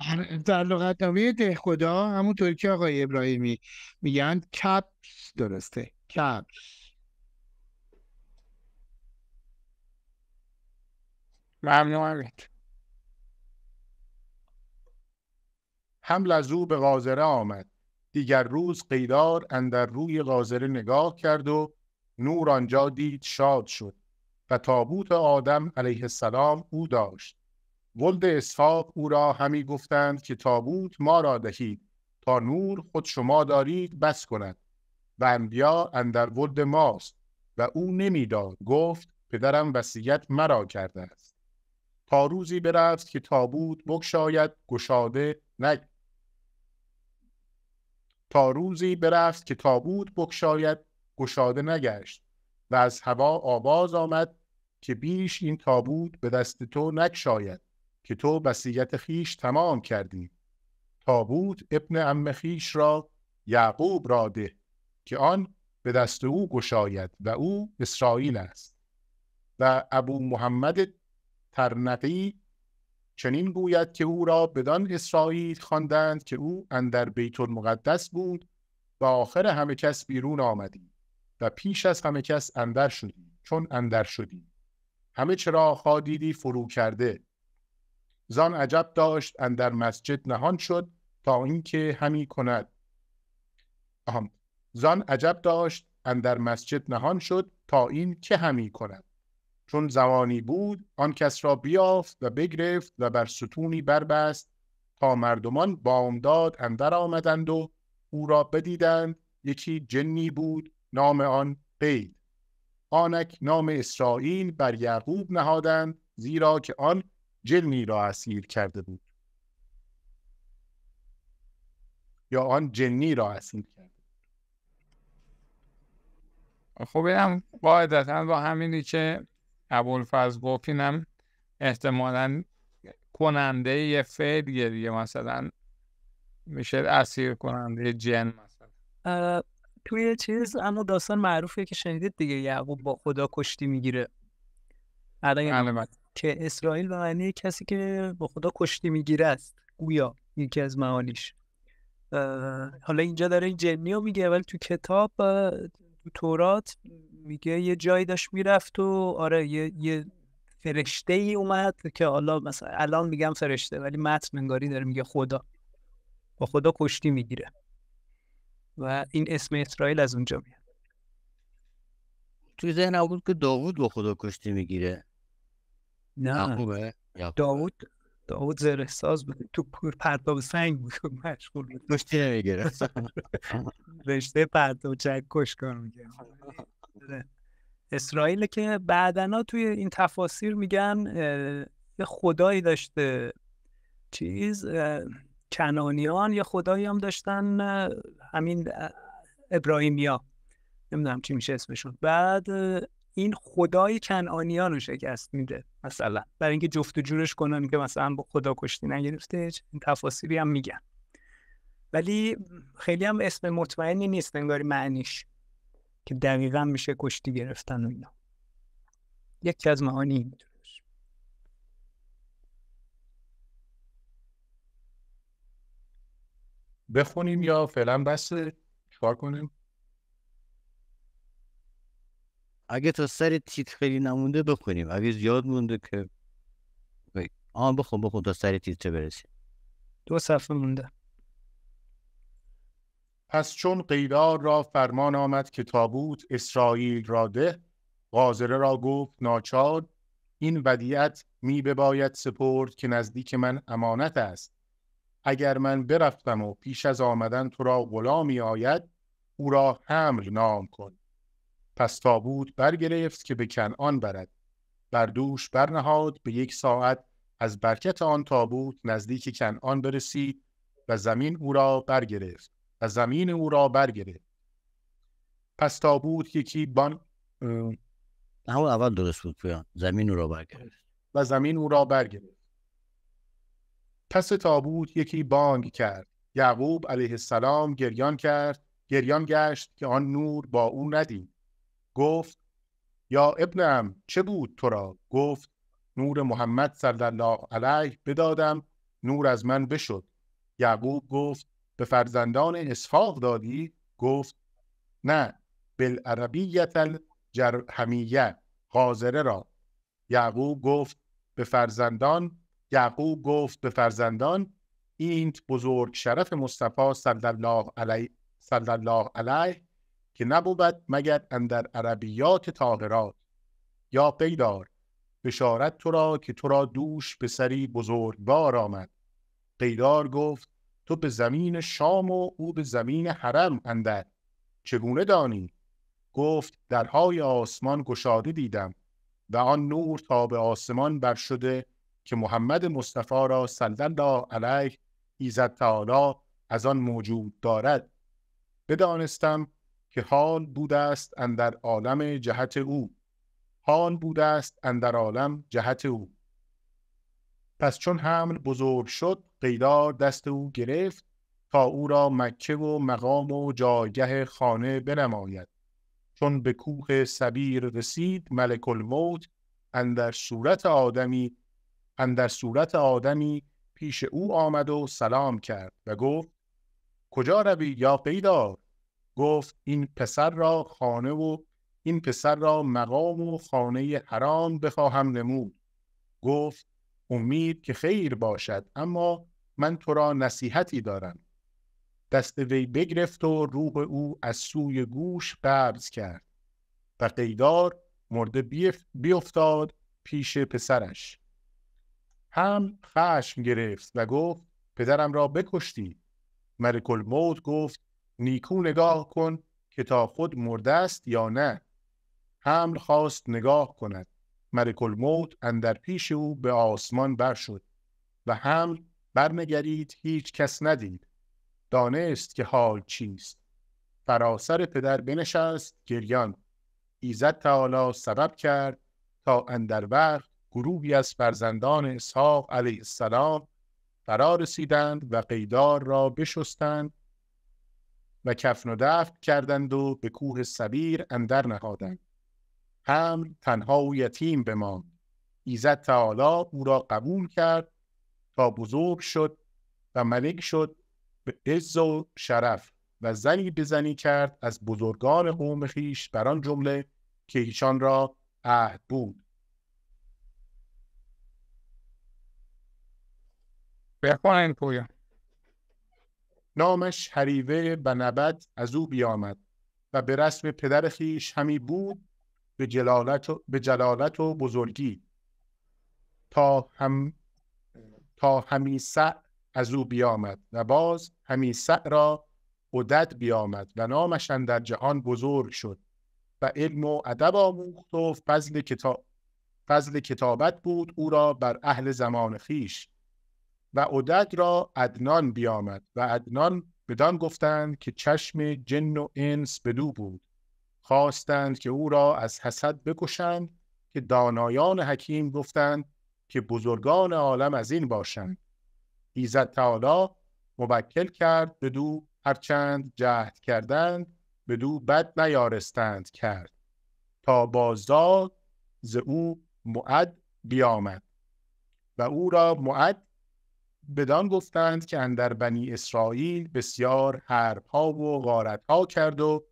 حمید در نامه ده خدا همونطور که آقای ابراهیمی میگن کپس درسته کپس ممنون حمل از به غازره آمد دیگر روز قیدار اندر روی غازره نگاه کرد و نور آنجا دید شاد شد و تابوت آدم علیه السلام او داشت ولد اسحاق او را همی گفتند که تابوت ما را دهید تا نور خود شما دارید بس کند و انبیا اندر ولد ماست و او نمیداد گفت پدرم وصیت مرا کرده است تا روزی برفت که تابوت بکشاید گشاده نگ تا روزی برفت که تابوت بگشاید گشاده نگشت و از هوا آواز آمد که بیش این تابوت به دست تو نکشاید که تو وصیت خیش تمام کردی تابوت ابن ام خیش را یعقوب را ده که آن به دست او گشاید و او اسرائیل است و ابو محمد ترنقی چنین گوید که او را بدان اسرائیل خواندند که او اندر بیت المقدس بود و آخر همه کس بیرون آمدید و پیش از همه کس اندر شدی چون اندر شدی همه چرا دیدی فرو کرده زان عجب داشت اندر مسجد نهان شد تا اینکه همی کند زان عجب داشت اندر مسجد نهان شد تا این که همی کند چون زمانی بود آن کس را بیافت و بگرفت و بر ستونی بربست تا مردمان بامداد اندر آمدند و او را بدیدند یکی جنی بود نام آن پید. آنک نام اسرائیل بر یعقوب نهادند زیرا که آن جنی را اسیر کرده بود یا آن جنی را اسیر کرده بود خب اینم قاعدتا با همینی که ابوالفضل گفت اینم احتمالا کننده یه دیگه مثلا میشه اسیر کننده جن مثلا توی چیز اما داستان معروفه که شنیدید دیگه یعقوب با خدا کشتی میگیره الان یعنی بله، بله. که اسرائیل به معنی کسی که با خدا کشتی میگیره است گویا یکی از معانیش حالا اینجا داره این جنی رو میگه ولی تو کتاب تو تورات میگه یه جایی داشت میرفت و آره یه, یه فرشته ای اومد که حالا مثلا الان میگم فرشته ولی متن انگاری داره میگه خدا با خدا کشتی میگیره و این اسم اسرائیل از اونجا میاد توی نه بود که داوود با خدا کشتی میگیره نه داوود داوود زره ساز بود تو پرتاب سنگ بود مشغول بود کشتی نمیگیره رشته پرتاب چک کار میگه اسرائیل که بعدنا توی این تفاسیر میگن یه خدایی داشته چیز کنانیان یا خدایی هم داشتن همین ابراهیمیا نمیدونم چی میشه اسمشون بعد این خدای کنعانیان رو شکست میده مثلا برای اینکه جفت و جورش کنن که مثلا با خدا کشتی نگرفته این تفاصیلی هم میگن ولی خیلی هم اسم مطمئنی نیست نگاری معنیش که دقیقا میشه کشتی گرفتن و اینا یکی از معانی بخونیم یا فعلا بس چیکار کنیم اگه تا سر تیت خیلی نمونده بخونیم اگه زیاد مونده که آن بخون بخون تا سر تیتر برسیم دو صفحه مونده پس چون قیدار را فرمان آمد که تابوت اسرائیل را ده غازره را گفت ناچار این ودیعت می بباید سپرد که نزدیک من امانت است اگر من برفتم و پیش از آمدن تو را غلامی آید او را حمل نام کن پس تابوت برگرفت که به کنعان برد بر دوش برنهاد به یک ساعت از برکت آن تابوت نزدیک کنعان برسید و زمین او را برگرفت و زمین او را برگرفت پس تابوت یکی بان همون اول درست بود زمین او را برگرفت و زمین او را برگرفت پس تابوت یکی بانگ کرد یعقوب علیه السلام گریان کرد گریان گشت که آن نور با او ندید گفت یا ابنم چه بود تو را گفت نور محمد صلی الله علیه بدادم نور از من بشد یعقوب گفت به فرزندان اسفاق دادی گفت نه بالعربیت الجرحمیه حاضره را یعقوب گفت به فرزندان یعقوب گفت به فرزندان این بزرگ شرف مصطفی صلی الله علیه که نبود مگر اندر عربیات طاهرات یا پیدار بشارت تو را که تو را دوش به سری بزرگوار آمد قیدار گفت تو به زمین شام و او به زمین حرم اندر چگونه دانی گفت درهای آسمان گشاده دیدم و آن نور تا به آسمان برشده که محمد مصطفی را سلدن الله علیه ایزد تعالی از آن موجود دارد بدانستم که حال بود است اندر عالم جهت او حال بوده است اندر عالم جهت او پس چون حمل بزرگ شد قیدار دست او گرفت تا او را مکه و مقام و جایگه خانه بنماید چون به کوه سبیر رسید ملک الموت اندر صورت آدمی اندر صورت آدمی پیش او آمد و سلام کرد و گفت کجا روی یا قیدار گفت این پسر را خانه و این پسر را مقام و خانه حرام بخواهم نمود گفت امید که خیر باشد اما من تو را نصیحتی دارم دست وی بگرفت و روح او از سوی گوش قبض کرد و قیدار مرده بیفتاد پیش پسرش هم خشم گرفت و گفت پدرم را بکشتی ملک موت گفت نیکو نگاه کن که تا خود مرده است یا نه حمل خواست نگاه کند ملک الموت اندر پیش او به آسمان بر شد و حمل برنگرید هیچ کس ندید دانست که حال چیست فراسر پدر بنشست گریان ایزد تعالی سبب کرد تا اندر وقت گروهی از فرزندان اسحاق علیه السلام فرا رسیدند و قیدار را بشستند و کفن و دفت کردند و به کوه سبیر اندر نهادند هم تنها و یتیم بماند ایزد تعالی او را قبول کرد تا بزرگ شد و ملک شد به عز و شرف و زنی بزنی کرد از بزرگان قوم خویش بر آن جمله که ایشان را عهد بود پویا خب، نامش حریوه و نبد از او بیامد و به رسم پدر خیش همی بود به جلالت و, به جلالت و بزرگی تا هم تا همی سع از او بیامد و باز همی سع را عدد بیامد و نامش در جهان بزرگ شد و علم و ادب آموخت و فضل, کتاب... فضل کتابت بود او را بر اهل زمان خیش و عدد را عدنان بیامد و عدنان بدان گفتند که چشم جن و انس بدو بود خواستند که او را از حسد بکشند که دانایان حکیم گفتند که بزرگان عالم از این باشند ایزد تعالی موکل کرد بدو هرچند جهد کردند بدو بد نیارستند کرد تا بازداد ز او معد بیامد و او را معد بدان گفتند که اندر بنی اسرائیل بسیار حرب ها و غارت ها کرد و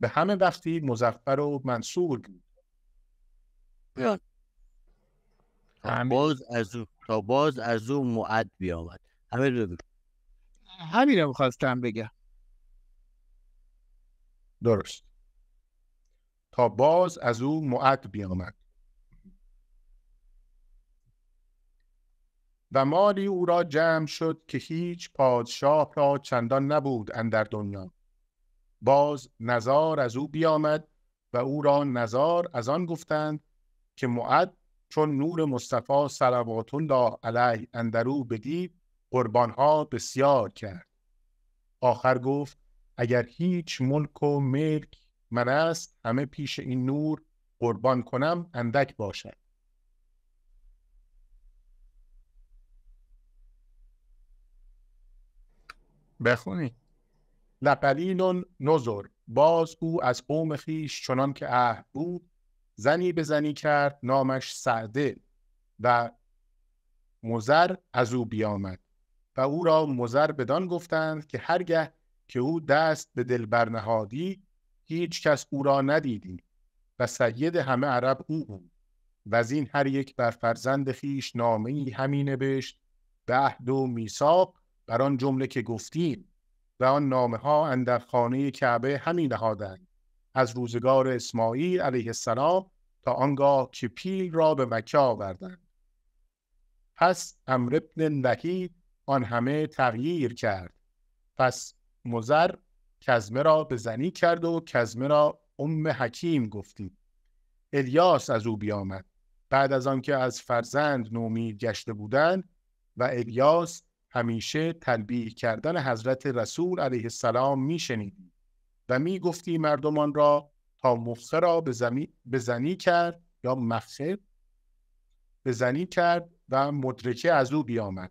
به همه وقتی مزفر و منصور بود باز از تا باز از او معد بیامد همه همین رو میخواستم بگم درست تا باز از او معد بیامد و مالی او را جمع شد که هیچ پادشاه را چندان نبود اندر دنیا باز نزار از او بیامد و او را نزار از آن گفتند که معد چون نور مصطفی صلوات الله علیه اندرو بدید قربانها بسیار کرد آخر گفت اگر هیچ ملک و ملک من است همه پیش این نور قربان کنم اندک باشد بخونی لقلیل نظر باز او از قوم خیش چنان که عهد بود زنی به زنی کرد نامش سعده و مزر از او بیامد و او را مزر بدان گفتند که هرگه که او دست به دل برنهادی هیچ کس او را ندیدی و سید همه عرب او بود و از این هر یک بر فرزند خیش نامه ای همی به عهد و میثاق بر آن جمله که گفتیم و آن نامه ها اندر خانه کعبه همین نهادند از روزگار اسماعیل علیه السلام تا آنگاه که پیل را به مکه آوردند پس امر ابن آن همه تغییر کرد پس مزر کزمه را به زنی کرد و کزمه را ام حکیم گفتیم الیاس از او بیامد بعد از آنکه از فرزند نومید گشته بودند و الیاس همیشه تلبیه کردن حضرت رسول علیه السلام شنید و می گفتی مردمان را تا مفخه را به کرد یا مفخه به زنی کرد و مدرکه از او بیامد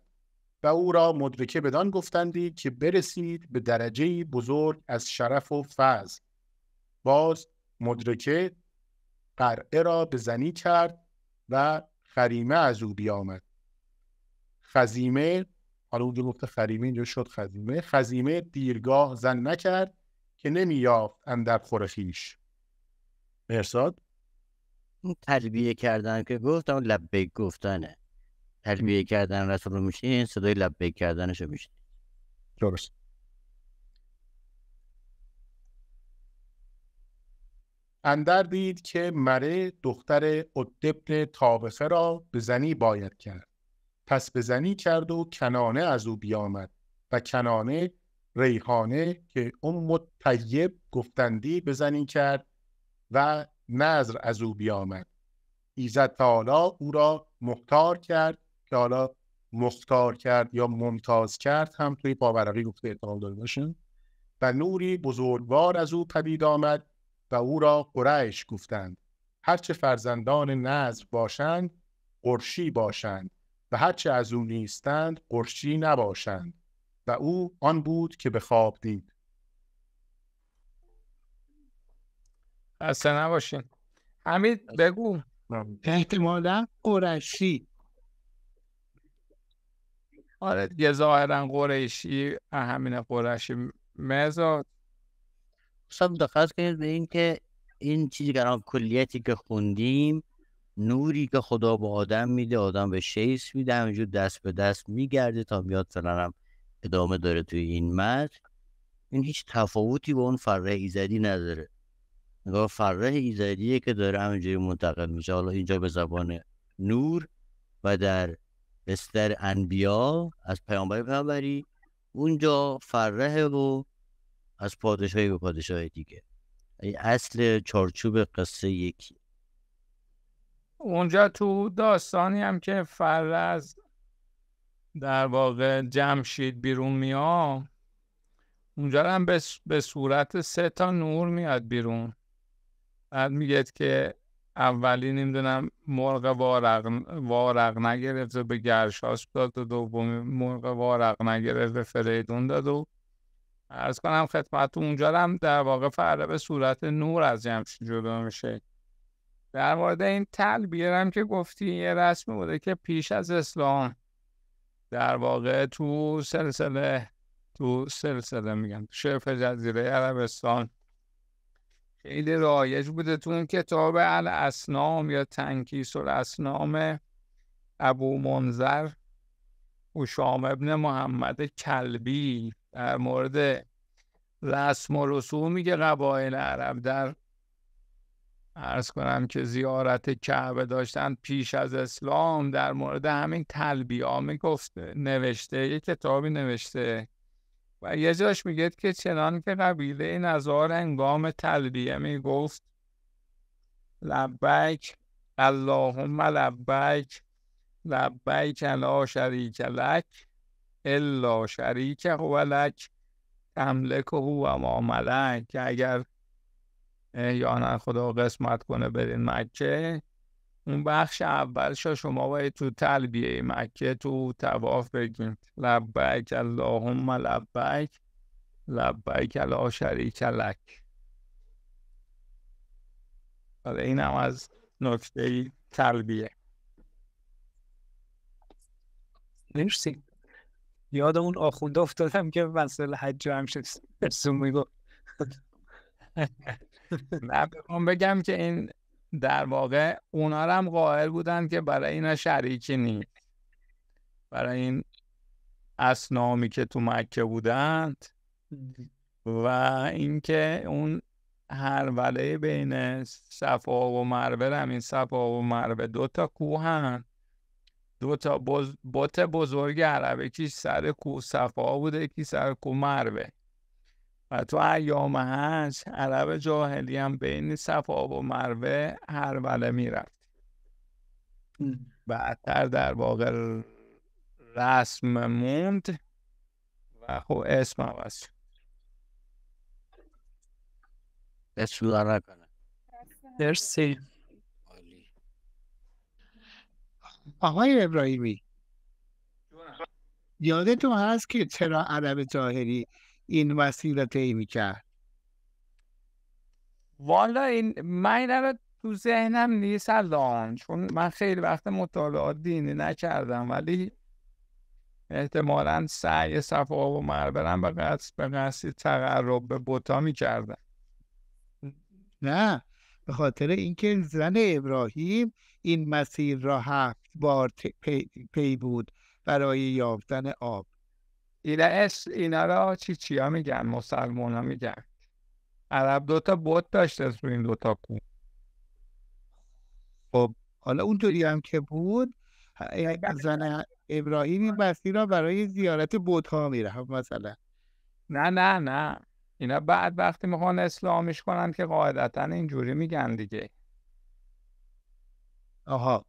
و او را مدرکه بدان گفتندی که برسید به درجه بزرگ از شرف و فضل باز مدرکه قرعه را به زنی کرد و خریمه از او بیامد خزیمه حالا اونجا گفته خریمه اینجا شد خزیمه خزیمه دیرگاه زن نکرد که نمیافت اندر خورخیش. مرساد؟ اون تلبیه کردن که گفتم لبیک گفتنه تلبیه کردن رسول رو این صدای لبیک کردنش رو میشین درست اندر دید که مره دختر ادبن تابخه را به زنی باید کرد پس به زنی کرد و کنانه از او بیامد و کنانه ریحانه که اون طیب گفتندی به کرد و نظر از او بیامد ایزد تعالی او را مختار کرد که حالا مختار کرد یا ممتاز کرد هم توی پاورقی گفته احتمال داره باشن و نوری بزرگوار از او پدید آمد و او را قریش گفتند هرچه فرزندان نظر باشند قرشی باشند و هرچه از او نیستند قرشی نباشند و او آن بود که به خواب دید اصلا نباشین امید بگو احتمالا قرشی آره یه ظاهرا قرشی همین قرشی مزا سب دقت کنید به این که این چیزی که کلیتی که خوندیم نوری که خدا به آدم میده آدم به شیس میده همینجور دست به دست میگرده تا میاد هم ادامه داره توی این متن این هیچ تفاوتی با اون فره ایزدی نداره نگاه فره ایزدیه که داره همینجوری منتقل میشه حالا اینجا به زبان نور و در بستر انبیا از پیامبر پیامبری اونجا فره و از پادشاهی به پادشاه دیگه اصل چارچوب قصه یکی اونجا تو داستانی هم که از در واقع جمشید بیرون میاد، اونجا هم به, صورت سه تا نور میاد بیرون بعد میگه که اولی نمیدونم مرغ وارق, وارق نگرفت و به گرشاس داد و دومی مرغ وارق نگرفت به فریدون داد و ارز کنم خدمت اونجا هم در واقع فره به صورت نور از جمشید جدا میشه در مورد این تلبیه بیارم که گفتی یه رسم بوده که پیش از اسلام در واقع تو سلسله تو سلسله میگم شرف جزیره عربستان خیلی رایج بوده تو اون کتاب الاسنام یا تنکیس الاسنام ابو منظر و شام ابن محمد کلبی در مورد رسم و رسومی که قبایل عرب در ارز کنم که زیارت کعبه داشتن پیش از اسلام در مورد همین تلبیه میگفته نوشته یه کتابی نوشته و یه جاش میگه که چنان که قبیله نظار انگام تلبیه میگفت لبیک اللهم لبیک لبیک لا شریک لک الا شریک هو لک تملک هو و ما ملک که اگر یا نه خدا قسمت کنه برین مکه اون بخش اول شا شما باید تو تلبیه مکه تو تواف بگیم لبیک اللهم لبیک لبیک لا شریک لک حالا این هم از نکته تلبیه مرسی یاد اون آخونده افتادم که وصل حج هم شد من بخوام بگم که این در واقع اونا هم قائل بودن که برای اینا شریکی نیست برای این اسنامی که تو مکه بودند و اینکه اون هر وله بین صفا و مروه هم این صفا و مروه دو تا کوه هن دو تا بز... بزرگ عربه کی سر کوه صفا بوده کی سر کوه مروه و تو ایام حج عرب جاهلی هم بین صفا و مروه هر وله میرفت بعدتر در واقع رسم موند و خب اسم عوض شد بسیار آقای ابراهیمی یادتون هست که چرا عرب جاهلی این مسیر رو طی میکرد والا این من رو تو ذهنم نیست الان چون من خیلی وقت مطالعات دینی نکردم ولی احتمالا سعی صفا و مربرم به قصد به قصد تقرب به بوتا میکردم نه به خاطر اینکه زن ابراهیم این مسیر را هفت بار پی, پی بود برای یافتن آب اینا اس اینا را چی چیا میگن مسلمان ها میگن عرب دوتا بوت داشته از این دوتا کو خب حالا اونطوری هم که بود بله. زن ابراهیم این را برای زیارت بوت ها میره خب مثلا نه نه نه اینا بعد وقتی میخوان اسلامش کنن که قاعدتا اینجوری میگن دیگه آها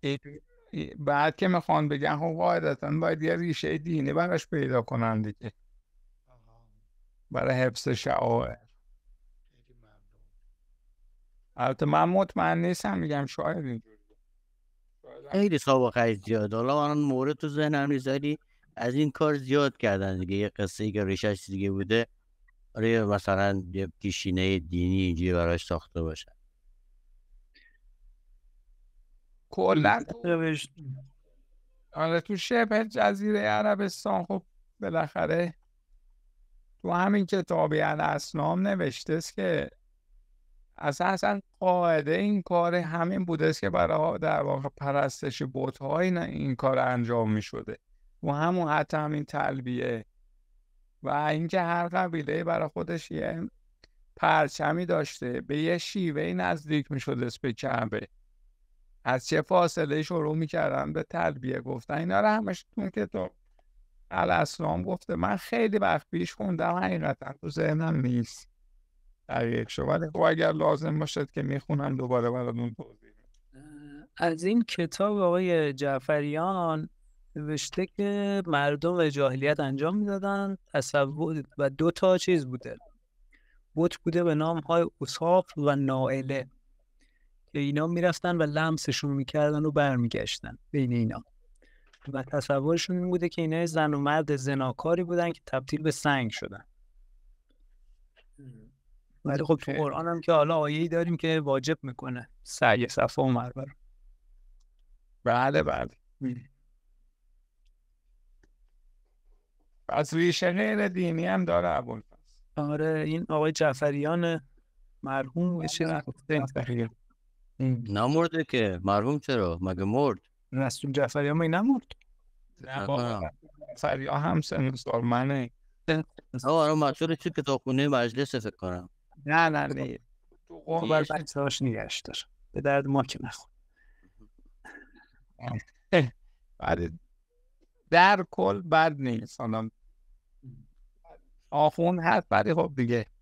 بعد که میخوان بگن خب قاعدتا باید یه ریشه دینی براش پیدا کنن دیگه برای حفظ شعائر البته من مطمئن نیستم میگم شاید اینجوری خیلی سابقه زیاد حالا الان مورد تو ذهنم میذاری از این کار زیاد کردن دیگه یه قصه ای که ریشش دیگه بوده آره مثلا یه پیشینه دینی اینجوری براش ساخته باشن کلا تو آره تو شبه جزیره عربستان خب بالاخره تو همین کتابی اسنام نوشته است که اصلا اصلا قاعده این کار همین بوده است که برای در واقع پرستش نه این کار انجام می شده و همون حتی همین تلبیه و اینکه هر قبیله برای خودش یه پرچمی داشته به یه شیوه نزدیک می شده به کعبه از چه فاصله شروع میکردن به تربیه گفتن اینا رو همش تون که تو گفته من خیلی وقت پیش خوندم حقیقتا تو ذهنم نیست دقیق شو ولی خب اگر لازم باشد که میخونم دوباره براتون توضیح از این کتاب آقای جعفریان نوشته که مردم جاهلیت انجام میدادن تصور و دو تا چیز بوده بت بوده به نام های اصاف و نائله اینا میرفتن و لمسشون میکردن و برمیگشتن بین اینا و تصورشون این بوده که اینا زن و مرد زناکاری بودن که تبدیل به سنگ شدن ولی خب تو قرآن هم که حالا آیه‌ای داریم که واجب میکنه سعی صفا و بره. بله بله از ریشه غیر دینی هم داره ابوالفضل آره این آقای جعفریان مرحوم نمورده که مرحوم چرا مگه مرد رسول جعفری هم نمرد نه جعفری هم سن سال منه آره که چه خونه مجلس فکر کنم نه نه نه تو قبر بچه هاش نگشت دار به درد ما که نخور بعد در کل بد نیست آخون هست ولی خب دیگه